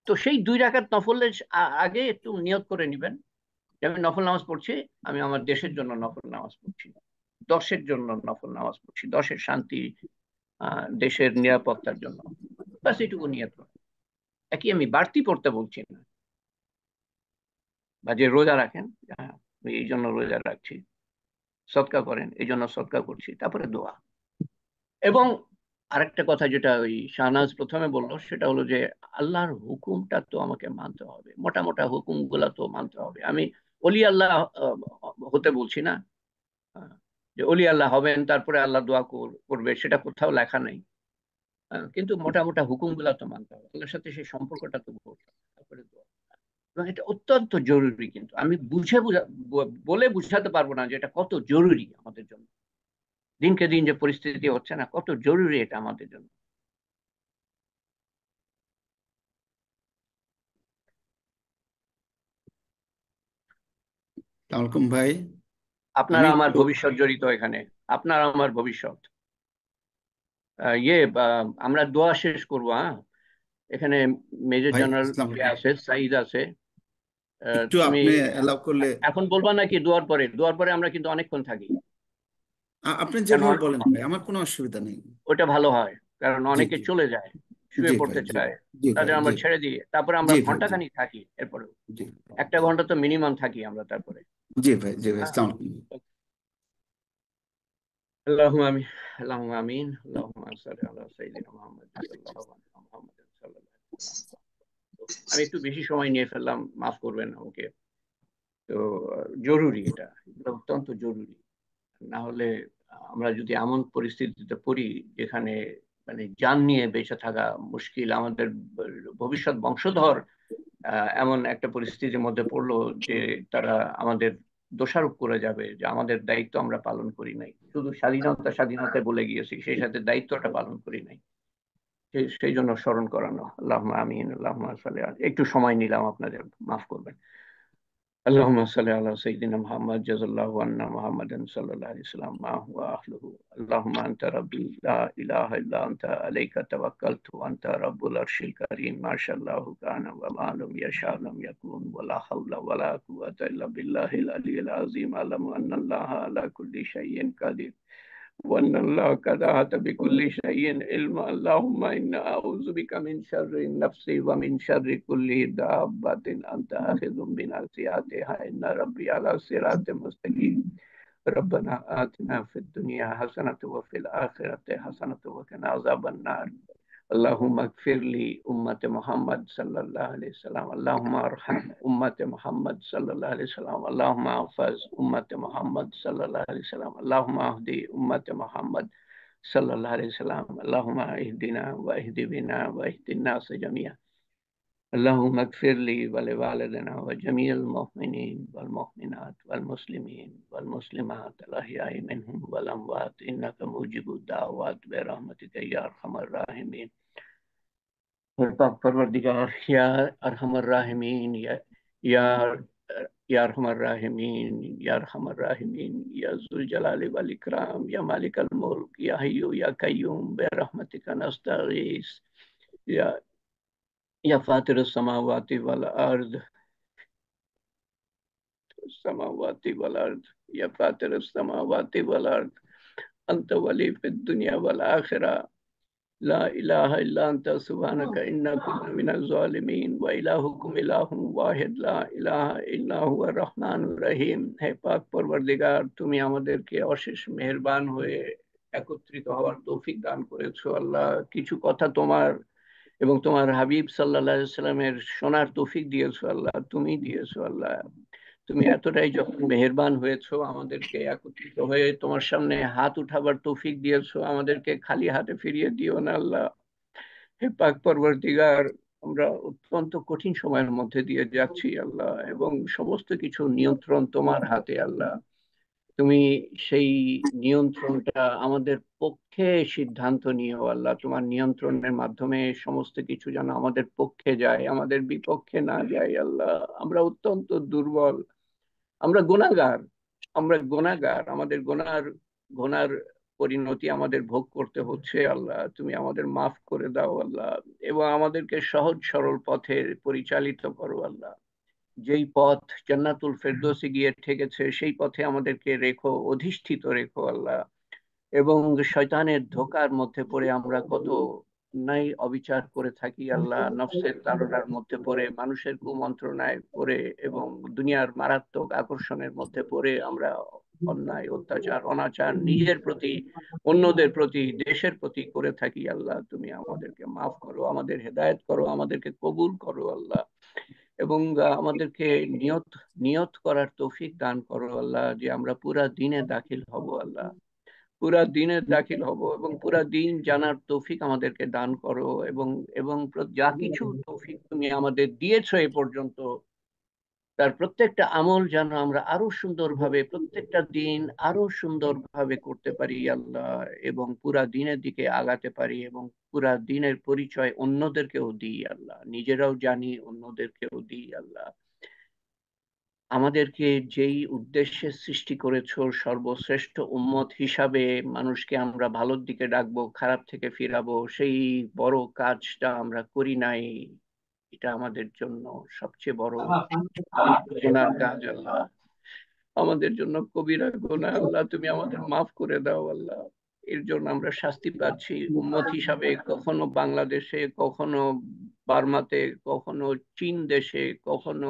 তো সেই দুই রাখার নফলের আগে একটু নিয়োগ করে নেবেন যে আমি নফল নামাজ পড়ছি আমি আমার দেশের জন্য নফল নামাজ পড়ছি দশের জন্য নফল নামাজ পড়ছি দশের শান্তি দেশের নিরাপত্তার জন্য বাস এটুকু নিয়োগ করেন একই আমি বাড়তি পড়তে বলছি না বা যে রোজা রাখেন হ্যাঁ, এই জন্য রোজা রাখছি সৎকা করেন এই জন্য সৎকা করছি তারপরে দোয়া এবং আরেকটা কথা যেটা ওই শাহনাজ প্রথমে বললো সেটা হলো যে আল্লাহর হুকুমটা তো আমাকে মানতে হবে মোটা মোটা হুকুম গুলা তো মানতে হবে আমি অলি আল্লাহ হতে বলছি না যে অলি আল্লাহ হবেন তারপরে আল্লাহ দোয়া করবে সেটা কোথাও লেখা নেই কিন্তু মোটা মোটা হুকুম গুলা তো মানতে হবে আল্লাহর সাথে সেই সম্পর্কটা তো তারপরে এবং এটা অত্যন্ত জরুরি কিন্তু আমি বুঝে বুঝা বলে বুঝাতে পারবো না যে এটা কত জরুরি আমাদের জন্য দিনকে দিন যে পরিস্থিতি হচ্ছে না কত জরুরি এটা আমাদের জন্য তালকুম ভাই আপনার আমার ভবিষ্যৎ জড়িত এখানে আপনার আমার ভবিষ্যৎ ইয়ে আমরা দোয়া শেষ করবো হ্যাঁ এখানে মেজর জেনারেল আছে সাইদ আছে এখন বলবা নাকি দোয়ার পরে দোয়ার পরে আমরা কিন্তু অনেকক্ষণ থাকি আপনি হ্যাঁ, যেভাবে বলেন ভাই আমার কোনো অসুবিধা নেই ওটা ভালো হয় কারণ অনেকে চলে যায় শুয়ে পড়তে চায় তাদের আমরা ছেড়ে দিই তারপরে আমরা ঘন্টা খানি থাকি এরপরে একটা ঘন্টা তো মিনিমাম থাকি আমরা তারপরে জি ভাই জি ভাই হ্যাঁ। আসসালামু আলাইকুম اللهم امين اللهم امين اللهم صل على سيدنا আমি একটু বেশি সময় নিয়ে ফেললাম মাফ করবেন আমাকে তো জরুরি এটা অত্যন্ত জরুরি না হলে আমরা যদি এমন পরিস্থিতিতে পড়ি যেখানে মানে যান নিয়ে বেঁচে থাকা মুশকিল আমাদের ভবিষ্যৎ বংশধর এমন একটা পরিস্থিতির মধ্যে পড়লো যে তারা আমাদের দোষারোপ করে যাবে যে আমাদের দায়িত্ব আমরা পালন করি নাই শুধু স্বাধীনতা স্বাধীনতা বলে গিয়েছি সেই সাথে দায়িত্বটা পালন করি নাই সেই জন্য স্মরণ করানো আল্লাহ আমিন আল্লাহ একটু সময় নিলাম আপনাদের মাফ করবেন اللهم صل على سيدنا محمد جزا الله عنا محمدا صلى الله عليه وسلم معه واهله اللهم انت ربي لا اله الا انت عليك توكلت وانت رب العرش الكريم ما شاء الله كان وما لم يشاء لم يكن ولا حول ولا قوه الا بالله العلي العظيم اعلم ان الله على كل شيء قدير وأن الله قد أحاط بكل شيء علما اللهم إنا أعوذ بك من شر النفس ومن شر كل دابة أنت آخذ بناصيتها إن ربي على صراط مستقيم ربنا آتنا في الدنيا حسنة وفي الآخرة حسنة وقنا عذاب النار اللهم اغفر لي أمة محمد صلى الله عليه وسلم اللهم ارحم أمة محمد صلى الله عليه وسلم اللهم احفظ أمة محمد صلى الله عليه وسلم اللهم اهدي أمة محمد صلى الله عليه وسلم اللهم اهدنا واهد بنا واهد الناس جميعا اللهم اغفر لي ولوالدنا وجميع المؤمنين والمؤمنات والمسلمين والمسلمات الاحياء منهم والاموات انك موجب الدعوات برحمتك يا ارحم الراحمين پروردگار یا ارحم الراحمین یا یا ارحم الراحمین یا ارحم الراحمین یا ذوالجلال والاکرام یا مالک الملک یا حیو یا قیوم برحمتک نستغیث یا یا فاطر السماواتی والارض السماواتی والارض یا فاطر السماواتی والارض انت ولی فی الدنیا والآخرہ لا الہ الا انت سبحانک انکم من الظالمین و الہکم الہ واحد لا الہ الا هو الرحمن الرحیم ہے پاک پروردگار تمی آمدر کے اوشش مہربان ہوئے একত্রিত হওয়ার তৌফিক দান করেছো আল্লাহ কিছু কথা তোমার এবং তোমার হাবিব সাল্লাহ সাল্লামের সোনার তৌফিক দিয়েছো আল্লাহ তুমি দিয়েছো আল্লাহ তুমি এতটাই যখন মেহরবান হয়েছো আমাদেরকে একত্রিত হয়ে তোমার সামনে হাত উঠাবার তৌফিক দিয়েছো আমাদেরকে খালি হাতে ফিরিয়ে দিও না আল্লাহ হে পাক পরবর্তীগার আমরা অত্যন্ত কঠিন সময়ের মধ্যে দিয়ে যাচ্ছি আল্লাহ এবং সমস্ত কিছু নিয়ন্ত্রণ তোমার হাতে আল্লাহ তুমি সেই নিয়ন্ত্রণটা আমাদের পক্ষে সিদ্ধান্ত নিয়ে আল্লাহ তোমার নিয়ন্ত্রণের মাধ্যমে সমস্ত কিছু যেন আমাদের পক্ষে যায় আমাদের বিপক্ষে না যায় আল্লাহ আমরা অত্যন্ত দুর্বল আমরা গোনাগার আমরা গোনাগার আমাদের গোনার গোনার পরিণতি আমাদের ভোগ করতে হচ্ছে আল্লাহ তুমি আমাদের মাফ করে দাও আল্লাহ এবং আমাদেরকে সহজ সরল পথে পরিচালিত করো আল্লাহ যেই পথ জান্নাতুল ফেরদোসে গিয়ে ঠেকেছে সেই পথে আমাদেরকে রেখো অধিষ্ঠিত রেখো আল্লাহ এবং শয়তানের ধোকার মধ্যে পড়ে আমরা কত নাই অবিচার করে থাকি আল্লাহ নফসের তারণার মধ্যে পড়ে মানুষের কুমন্ত্রণায় পড়ে এবং দুনিয়ার মারাত্মক আকর্ষণের মধ্যে পড়ে আমরা অন্যায় অত্যাচার অনাচার নিজের প্রতি অন্যদের প্রতি দেশের প্রতি করে থাকি আল্লাহ তুমি আমাদেরকে মাফ করো আমাদের হেদায়ত করো আমাদেরকে কবুল করো আল্লাহ এবং আমাদেরকে নিয়ত নিয়ত করার তৌফিক দান করো আল্লাহ যে আমরা পুরা দিনে দাখিল হব আল্লাহ পুরা দিনে দাখিল হব এবং পুরা দিন জানার তৌফিক আমাদেরকে দান করো এবং এবং যা কিছু তৌফিক তুমি আমাদের দিয়েছ এ পর্যন্ত তার প্রত্যেকটা আমল যেন আমরা আরো সুন্দরভাবে প্রত্যেকটা দিন আরো সুন্দরভাবে করতে পারি আল্লাহ এবং পুরা দিনের দিকে আগাতে পারি এবং পুরা দিনের পরিচয় অন্যদেরকেও দিই আল্লাহ নিজেরাও জানি অন্যদেরকেও দিই আল্লাহ আমাদেরকে যেই উদ্দেশ্যে সৃষ্টি করেছ সর্বশ্রেষ্ঠ উম্মত হিসাবে মানুষকে আমরা ভালোর দিকে ডাকবো খারাপ থেকে ফিরাবো সেই বড় কাজটা আমরা করি নাই এটা আমাদের জন্য সবচেয়ে বড় গুণার কাজ আল্লাহ আমাদের জন্য কবিরা গোনা আল্লাহ তুমি আমাদের মাফ করে দাও আল্লাহ এর জন্য আমরা শাস্তি আচ্ছা, পাচ্ছি আচ্ছা। উন্নত হিসাবে কখনো বাংলাদেশে কখনো বার্মাতে কখনো চীন দেশে কখনো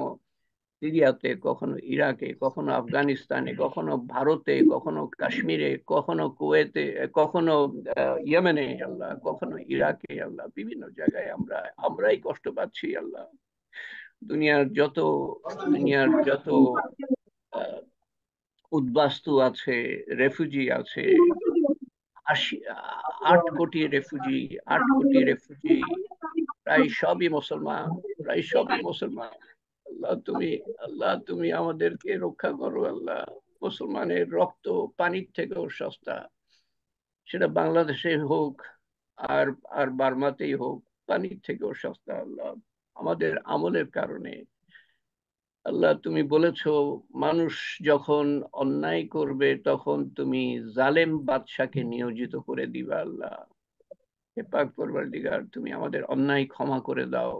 সিরিয়াতে কখনো ইরাকে কখনো আফগানিস্তানে কখনো ভারতে কখনো কাশ্মীরে কখনো কুয়েতে কখনো ইয়েমেনে আল্লাহ কখনো ইরাকে আল্লাহ বিভিন্ন জায়গায় আমরা আমরাই কষ্ট পাচ্ছি আল্লাহ দুনিয়ার যত দুনিয়ার যত উদ্বাস্তু আছে রেফিউজি আছে আশি আট কোটি রেফুজি আট কোটি রেফুজি প্রায় সবই মুসলমান প্রায় সবই মুসলমান আল্লাহ তুমি আল্লাহ তুমি আমাদেরকে রক্ষা করো আল্লাহ মুসলমানের রক্ত পানির থেকেও সস্তা সেটা বাংলাদেশে হোক আর আর বার্মাতেই হোক পানির থেকেও সস্তা আল্লাহ আমাদের আমলের কারণে আল্লাহ তুমি বলেছ মানুষ যখন অন্যায় করবে তখন তুমি জালেম বাদশাকে নিয়োজিত করে দিবা আল্লাহ পাক করবার দিগার তুমি আমাদের অন্যায় ক্ষমা করে দাও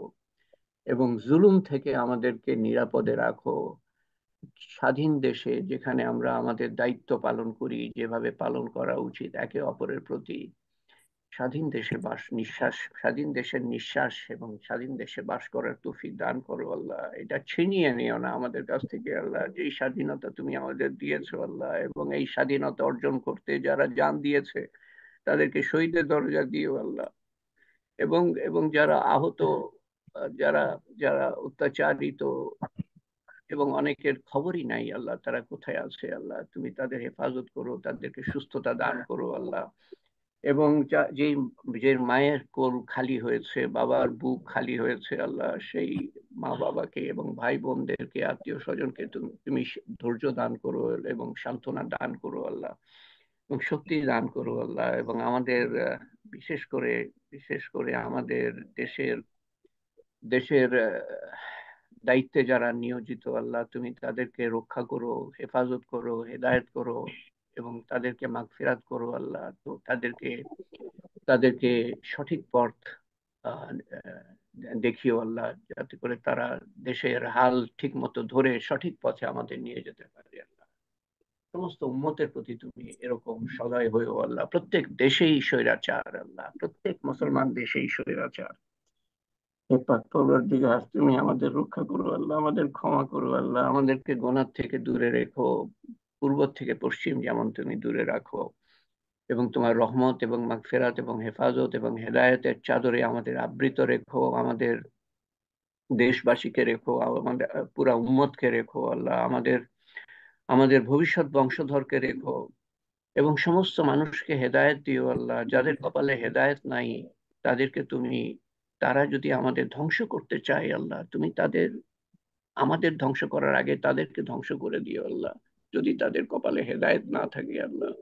এবং জুলুম থেকে আমাদেরকে নিরাপদে রাখো স্বাধীন দেশে যেখানে আমরা আমাদের দায়িত্ব পালন করি যেভাবে পালন করা উচিত একে অপরের প্রতি স্বাধীন দেশে বাস নিঃশ্বাস স্বাধীন দেশের নিঃশ্বাস এবং স্বাধীন দেশে বাস করার তুফিক দান করো আল্লাহ এটা ছিনিয়ে নিও না আমাদের কাছ থেকে আল্লাহ যে স্বাধীনতা তুমি আমাদের দিয়েছো আল্লাহ এবং এই স্বাধীনতা অর্জন করতে যারা যান দিয়েছে তাদেরকে শহীদের দরজা দিও আল্লাহ এবং এবং যারা আহত যারা যারা অত্যাচারিত এবং অনেকের খবরই নাই আল্লাহ তারা কোথায় আছে আল্লাহ তুমি তাদের হেফাজত করো তাদেরকে সুস্থতা দান করো আল্লাহ এবং যে যে মায়ের কোল খালি হয়েছে বাবার বুক খালি হয়েছে আল্লাহ সেই মা বাবাকে এবং ভাই বোনদেরকে আত্মীয় স্বজনকে তুমি তুমি ধৈর্য দান করো এবং সান্ত্বনা দান করো আল্লাহ এবং শক্তি দান করো আল্লাহ এবং আমাদের বিশেষ করে বিশেষ করে আমাদের দেশের দেশের দায়িত্বে যারা নিয়োজিত আল্লাহ তুমি তাদেরকে রক্ষা করো হেফাজত করো হেদায়ত করো এবং তাদেরকে মাগফিরাত করো আল্লাহ তো তাদেরকে তাদেরকে সঠিক পথ দেখিও আল্লাহ যাতে করে তারা দেশের হাল ঠিক মতো ধরে সঠিক পথে আমাদের নিয়ে যেতে পারে আল্লাহ সমস্ত উন্মতের প্রতি তুমি এরকম সদয় হয়েও আল্লাহ প্রত্যেক দেশেই স্বৈরাচার আল্লাহ প্রত্যেক মুসলমান দেশেই স্বৈরাচার দিঘার তুমি আমাদের রক্ষা করো আল্লাহ আমাদের ক্ষমা করো আল্লাহ আমাদেরকে গোনার থেকে দূরে রেখো পূর্ব থেকে পশ্চিম যেমন তুমি দূরে রাখো এবং তোমার রহমত এবং মাগফেরাত এবং হেফাজত এবং হেদায়তের চাদরে আমাদের আবৃত রেখো আমাদের দেশবাসীকে রেখো আমাদের পুরা উম্মতকে রেখো আল্লাহ আমাদের আমাদের ভবিষ্যৎ বংশধরকে রেখো এবং সমস্ত মানুষকে হেদায়ত দিও আল্লাহ যাদের কপালে হেদায়ত নাই তাদেরকে তুমি তারা যদি আমাদের ধ্বংস করতে চায় আল্লাহ তুমি তাদের আমাদের ধ্বংস করার আগে তাদেরকে ধ্বংস করে দিও আল্লাহ যদি তাদের কপালে হেদায়ত না থাকে আল্লাহ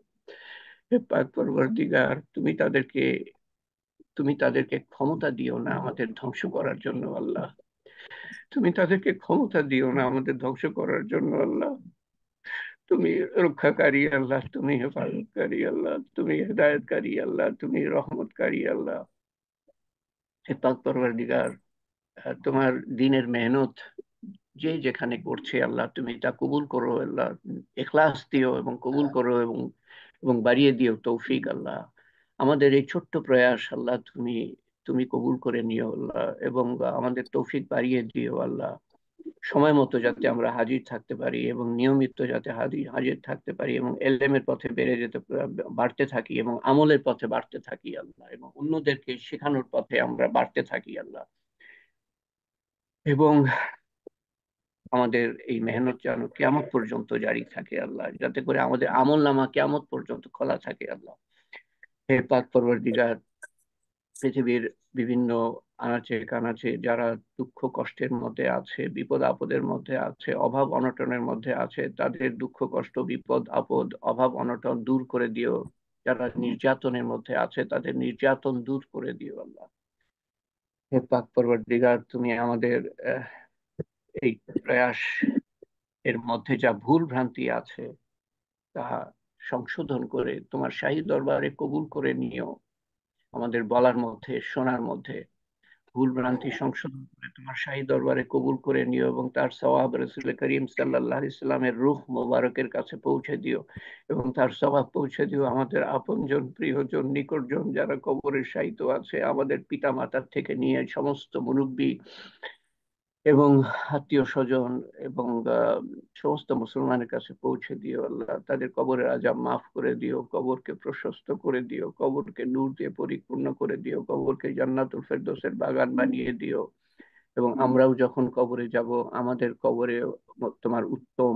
হে পাক পরবর্তীগার তুমি তাদেরকে তুমি তাদেরকে ক্ষমতা দিও না আমাদের ধ্বংস করার জন্য আল্লাহ তুমি তাদেরকে ক্ষমতা দিও না আমাদের ধ্বংস করার জন্য আল্লাহ তুমি রক্ষাকারী আল্লাহ তুমি হেফাজতকারী আল্লাহ তুমি হেদায়তকারী আল্লাহ তুমি রহমতকারী আল্লাহ হে পাক পরবর্তীগার তোমার দিনের মেহনত যে যেখানে করছে আল্লাহ তুমি তা কবুল করো আল্লাহ এখলাস দিও এবং কবুল হ্যাঁ। করো এবং এবং বাড়িয়ে দিও তৌফিক আল্লাহ আমাদের এই ছোট্ট প্রয়াস আল্লাহ তুমি তুমি কবুল করে নিও আল্লাহ এবং আমাদের তৌফিক বাড়িয়ে দিও আল্লাহ সময় মতো যাতে আমরা হাজির থাকতে পারি এবং নিয়মিত যাতে হাজির থাকতে পারি এবং এলএমের পথে বেড়ে যেতে বাড়তে থাকি এবং আমলের পথে বাড়তে থাকি আল্লাহ এবং অন্যদেরকে শেখানোর পথে আমরা বাড়তে থাকি আল্লাহ এবং আমাদের এই মেহনত যেন কেমন পর্যন্ত জারি থাকে আল্লাহ যাতে করে আমাদের আমল নামা কেমন পর্যন্ত খোলা থাকে আল্লাহ হে পাক পরবর্তীকার পৃথিবীর বিভিন্ন আনাচে কানাচে যারা দুঃখ কষ্টের মধ্যে আছে বিপদ আপদের মধ্যে আছে অভাব অনটনের মধ্যে আছে তাদের দুঃখ কষ্ট বিপদ আপদ অভাব অনটন দূর করে দিও যারা নির্যাতনের মধ্যে আছে তাদের নির্যাতন দূর করে দিও আল্লাহ হে পাক পরবর্তীকার তুমি আমাদের আহ এই প্রয়াস এর মধ্যে যা ভুল ভ্রান্তি আছে তা সংশোধন করে তোমার শাহী দরবারে কবুল করে নিও আমাদের বলার মধ্যে শোনার মধ্যে ভুল ভ্রান্তি সংশোধন করে তোমার শাহী দরবারে কবুল করে নিও এবং তার সবাব রসুল করিম সাল্লাহ ইসলামের রুখ মোবারকের কাছে পৌঁছে দিও এবং তার স্বভাব পৌঁছে দিও আমাদের আপনজন প্রিয়জন নিকটজন যারা কবরের সাহিত্য আছে আমাদের পিতা মাতার থেকে নিয়ে সমস্ত মুরব্বী এবং আত্মীয় স্বজন এবং সমস্ত মুসলমানের কাছে পৌঁছে দিও আল্লাহ তাদের কবরের আজাব মাফ করে দিও কবরকে প্রশস্ত করে দিও কবরকে নূর দিয়ে পরিপূর্ণ করে দিও কবরকে জান্নাতুল ফেরদোসের বাগান বানিয়ে দিও এবং আমরাও যখন কবরে যাব আমাদের কবরে তোমার উত্তম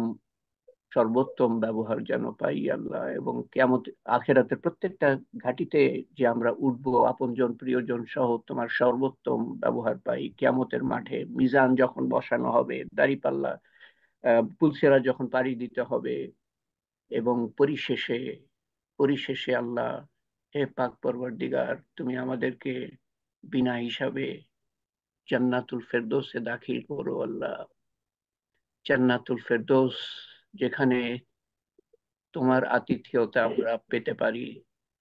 সর্বোত্তম ব্যবহার যেন পাই আল্লাহ এবং কেমন আখেরাতের প্রত্যেকটা ঘাটিতে যে আমরা উঠব আপনজন প্রিয়জন সহ তোমার সর্বোত্তম ব্যবহার পাই কেমতের মাঠে মিজান যখন বসানো হবে দাঁড়িপাল্লা পুলসেরা যখন পাড়ি দিতে হবে এবং পরিশেষে পরিশেষে আল্লাহ হে পাক দিগার তুমি আমাদেরকে বিনা হিসাবে জান্নাতুল ফেরদোসে দাখিল করো আল্লাহ জান্নাতুল ফেরদোস যেখানে তোমার আতিথ্যতা আমরা পেতে পারি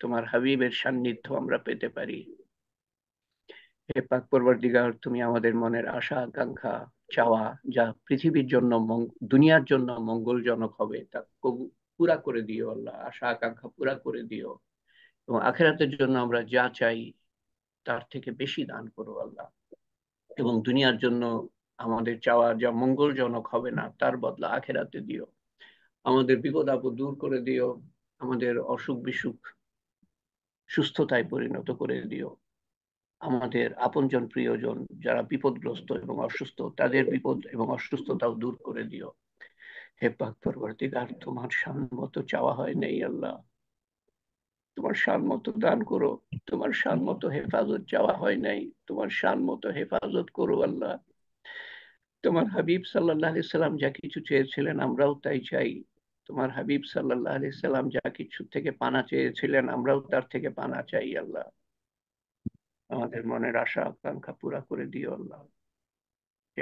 তোমার হাবিবের সান্নিধ্য আমরা পেতে পারি হে পাক পরবর্তীগার তুমি আমাদের মনের আশা আকাঙ্ক্ষা চাওয়া যা পৃথিবীর জন্য দুনিয়ার জন্য মঙ্গলজনক হবে তা পুরা করে দিও আল্লাহ আশা আকাঙ্ক্ষা পুরা করে দিও এবং আখেরাতের জন্য আমরা যা চাই তার থেকে বেশি দান করো আল্লাহ এবং দুনিয়ার জন্য আমাদের চাওয়া যা মঙ্গলজনক হবে না তার বদলা আখেরাতে দিও আমাদের বিপদ আপদ দূর করে দিও আমাদের অসুখ বিসুখ সুস্থতায় পরিণত করে দিও আমাদের আপনজন প্রিয়জন যারা বিপদগ্রস্ত এবং অসুস্থ তাদের বিপদ এবং অসুস্থতাও দূর করে দিও হে পাক পরবর্তীকার তোমার শান মতো চাওয়া হয় নেই আল্লাহ তোমার শান মতো দান করো তোমার শান মতো হেফাজত চাওয়া হয় নাই তোমার শান মতো হেফাজত করো আল্লাহ তোমার হাবিব সাল্লাহ সাল্লাম যা কিছু চেয়েছিলেন আমরাও তাই চাই তোমার হাবিব সাল্লাহ আলি সাল্লাম যা কিছু থেকে পানা চেয়েছিলেন আমরাও তার থেকে পানা চাই আল্লাহ আমাদের মনের আশা আকাঙ্ক্ষা পুরা করে দিও আল্লাহ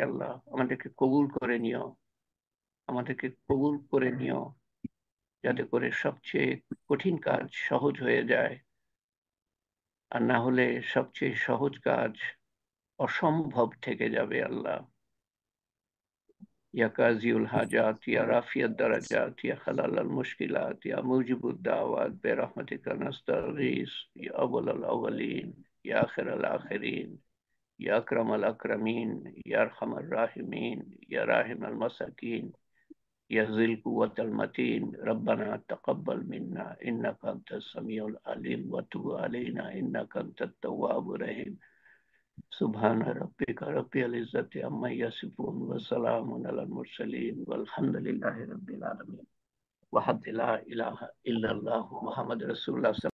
আল্লাহ আমাদেরকে কবুল করে নিও আমাদেরকে কবুল করে নিও যাতে করে সবচেয়ে কঠিন কাজ সহজ হয়ে যায় আর না হলে সবচেয়ে সহজ কাজ অসম্ভব থেকে যাবে আল্লাহ يا قاضي الحاجات يا رافع الدرجات يا خلال المشكلات يا موجب الدعوات برحمتك نستغيث يا أول الأولين يا آخر الآخرين يا أكرم الأكرمين يا أرحم الراحمين يا راحم المساكين يا ذي القوة المتين ربنا تقبل منا إنك أنت السميع العليم وتب علينا إنك أنت التواب الرحيم سبحان ربك رب العزة عما يصفون وسلام على المرسلين والحمد لله رب العالمين وحد لا إله إلا الله محمد رسول الله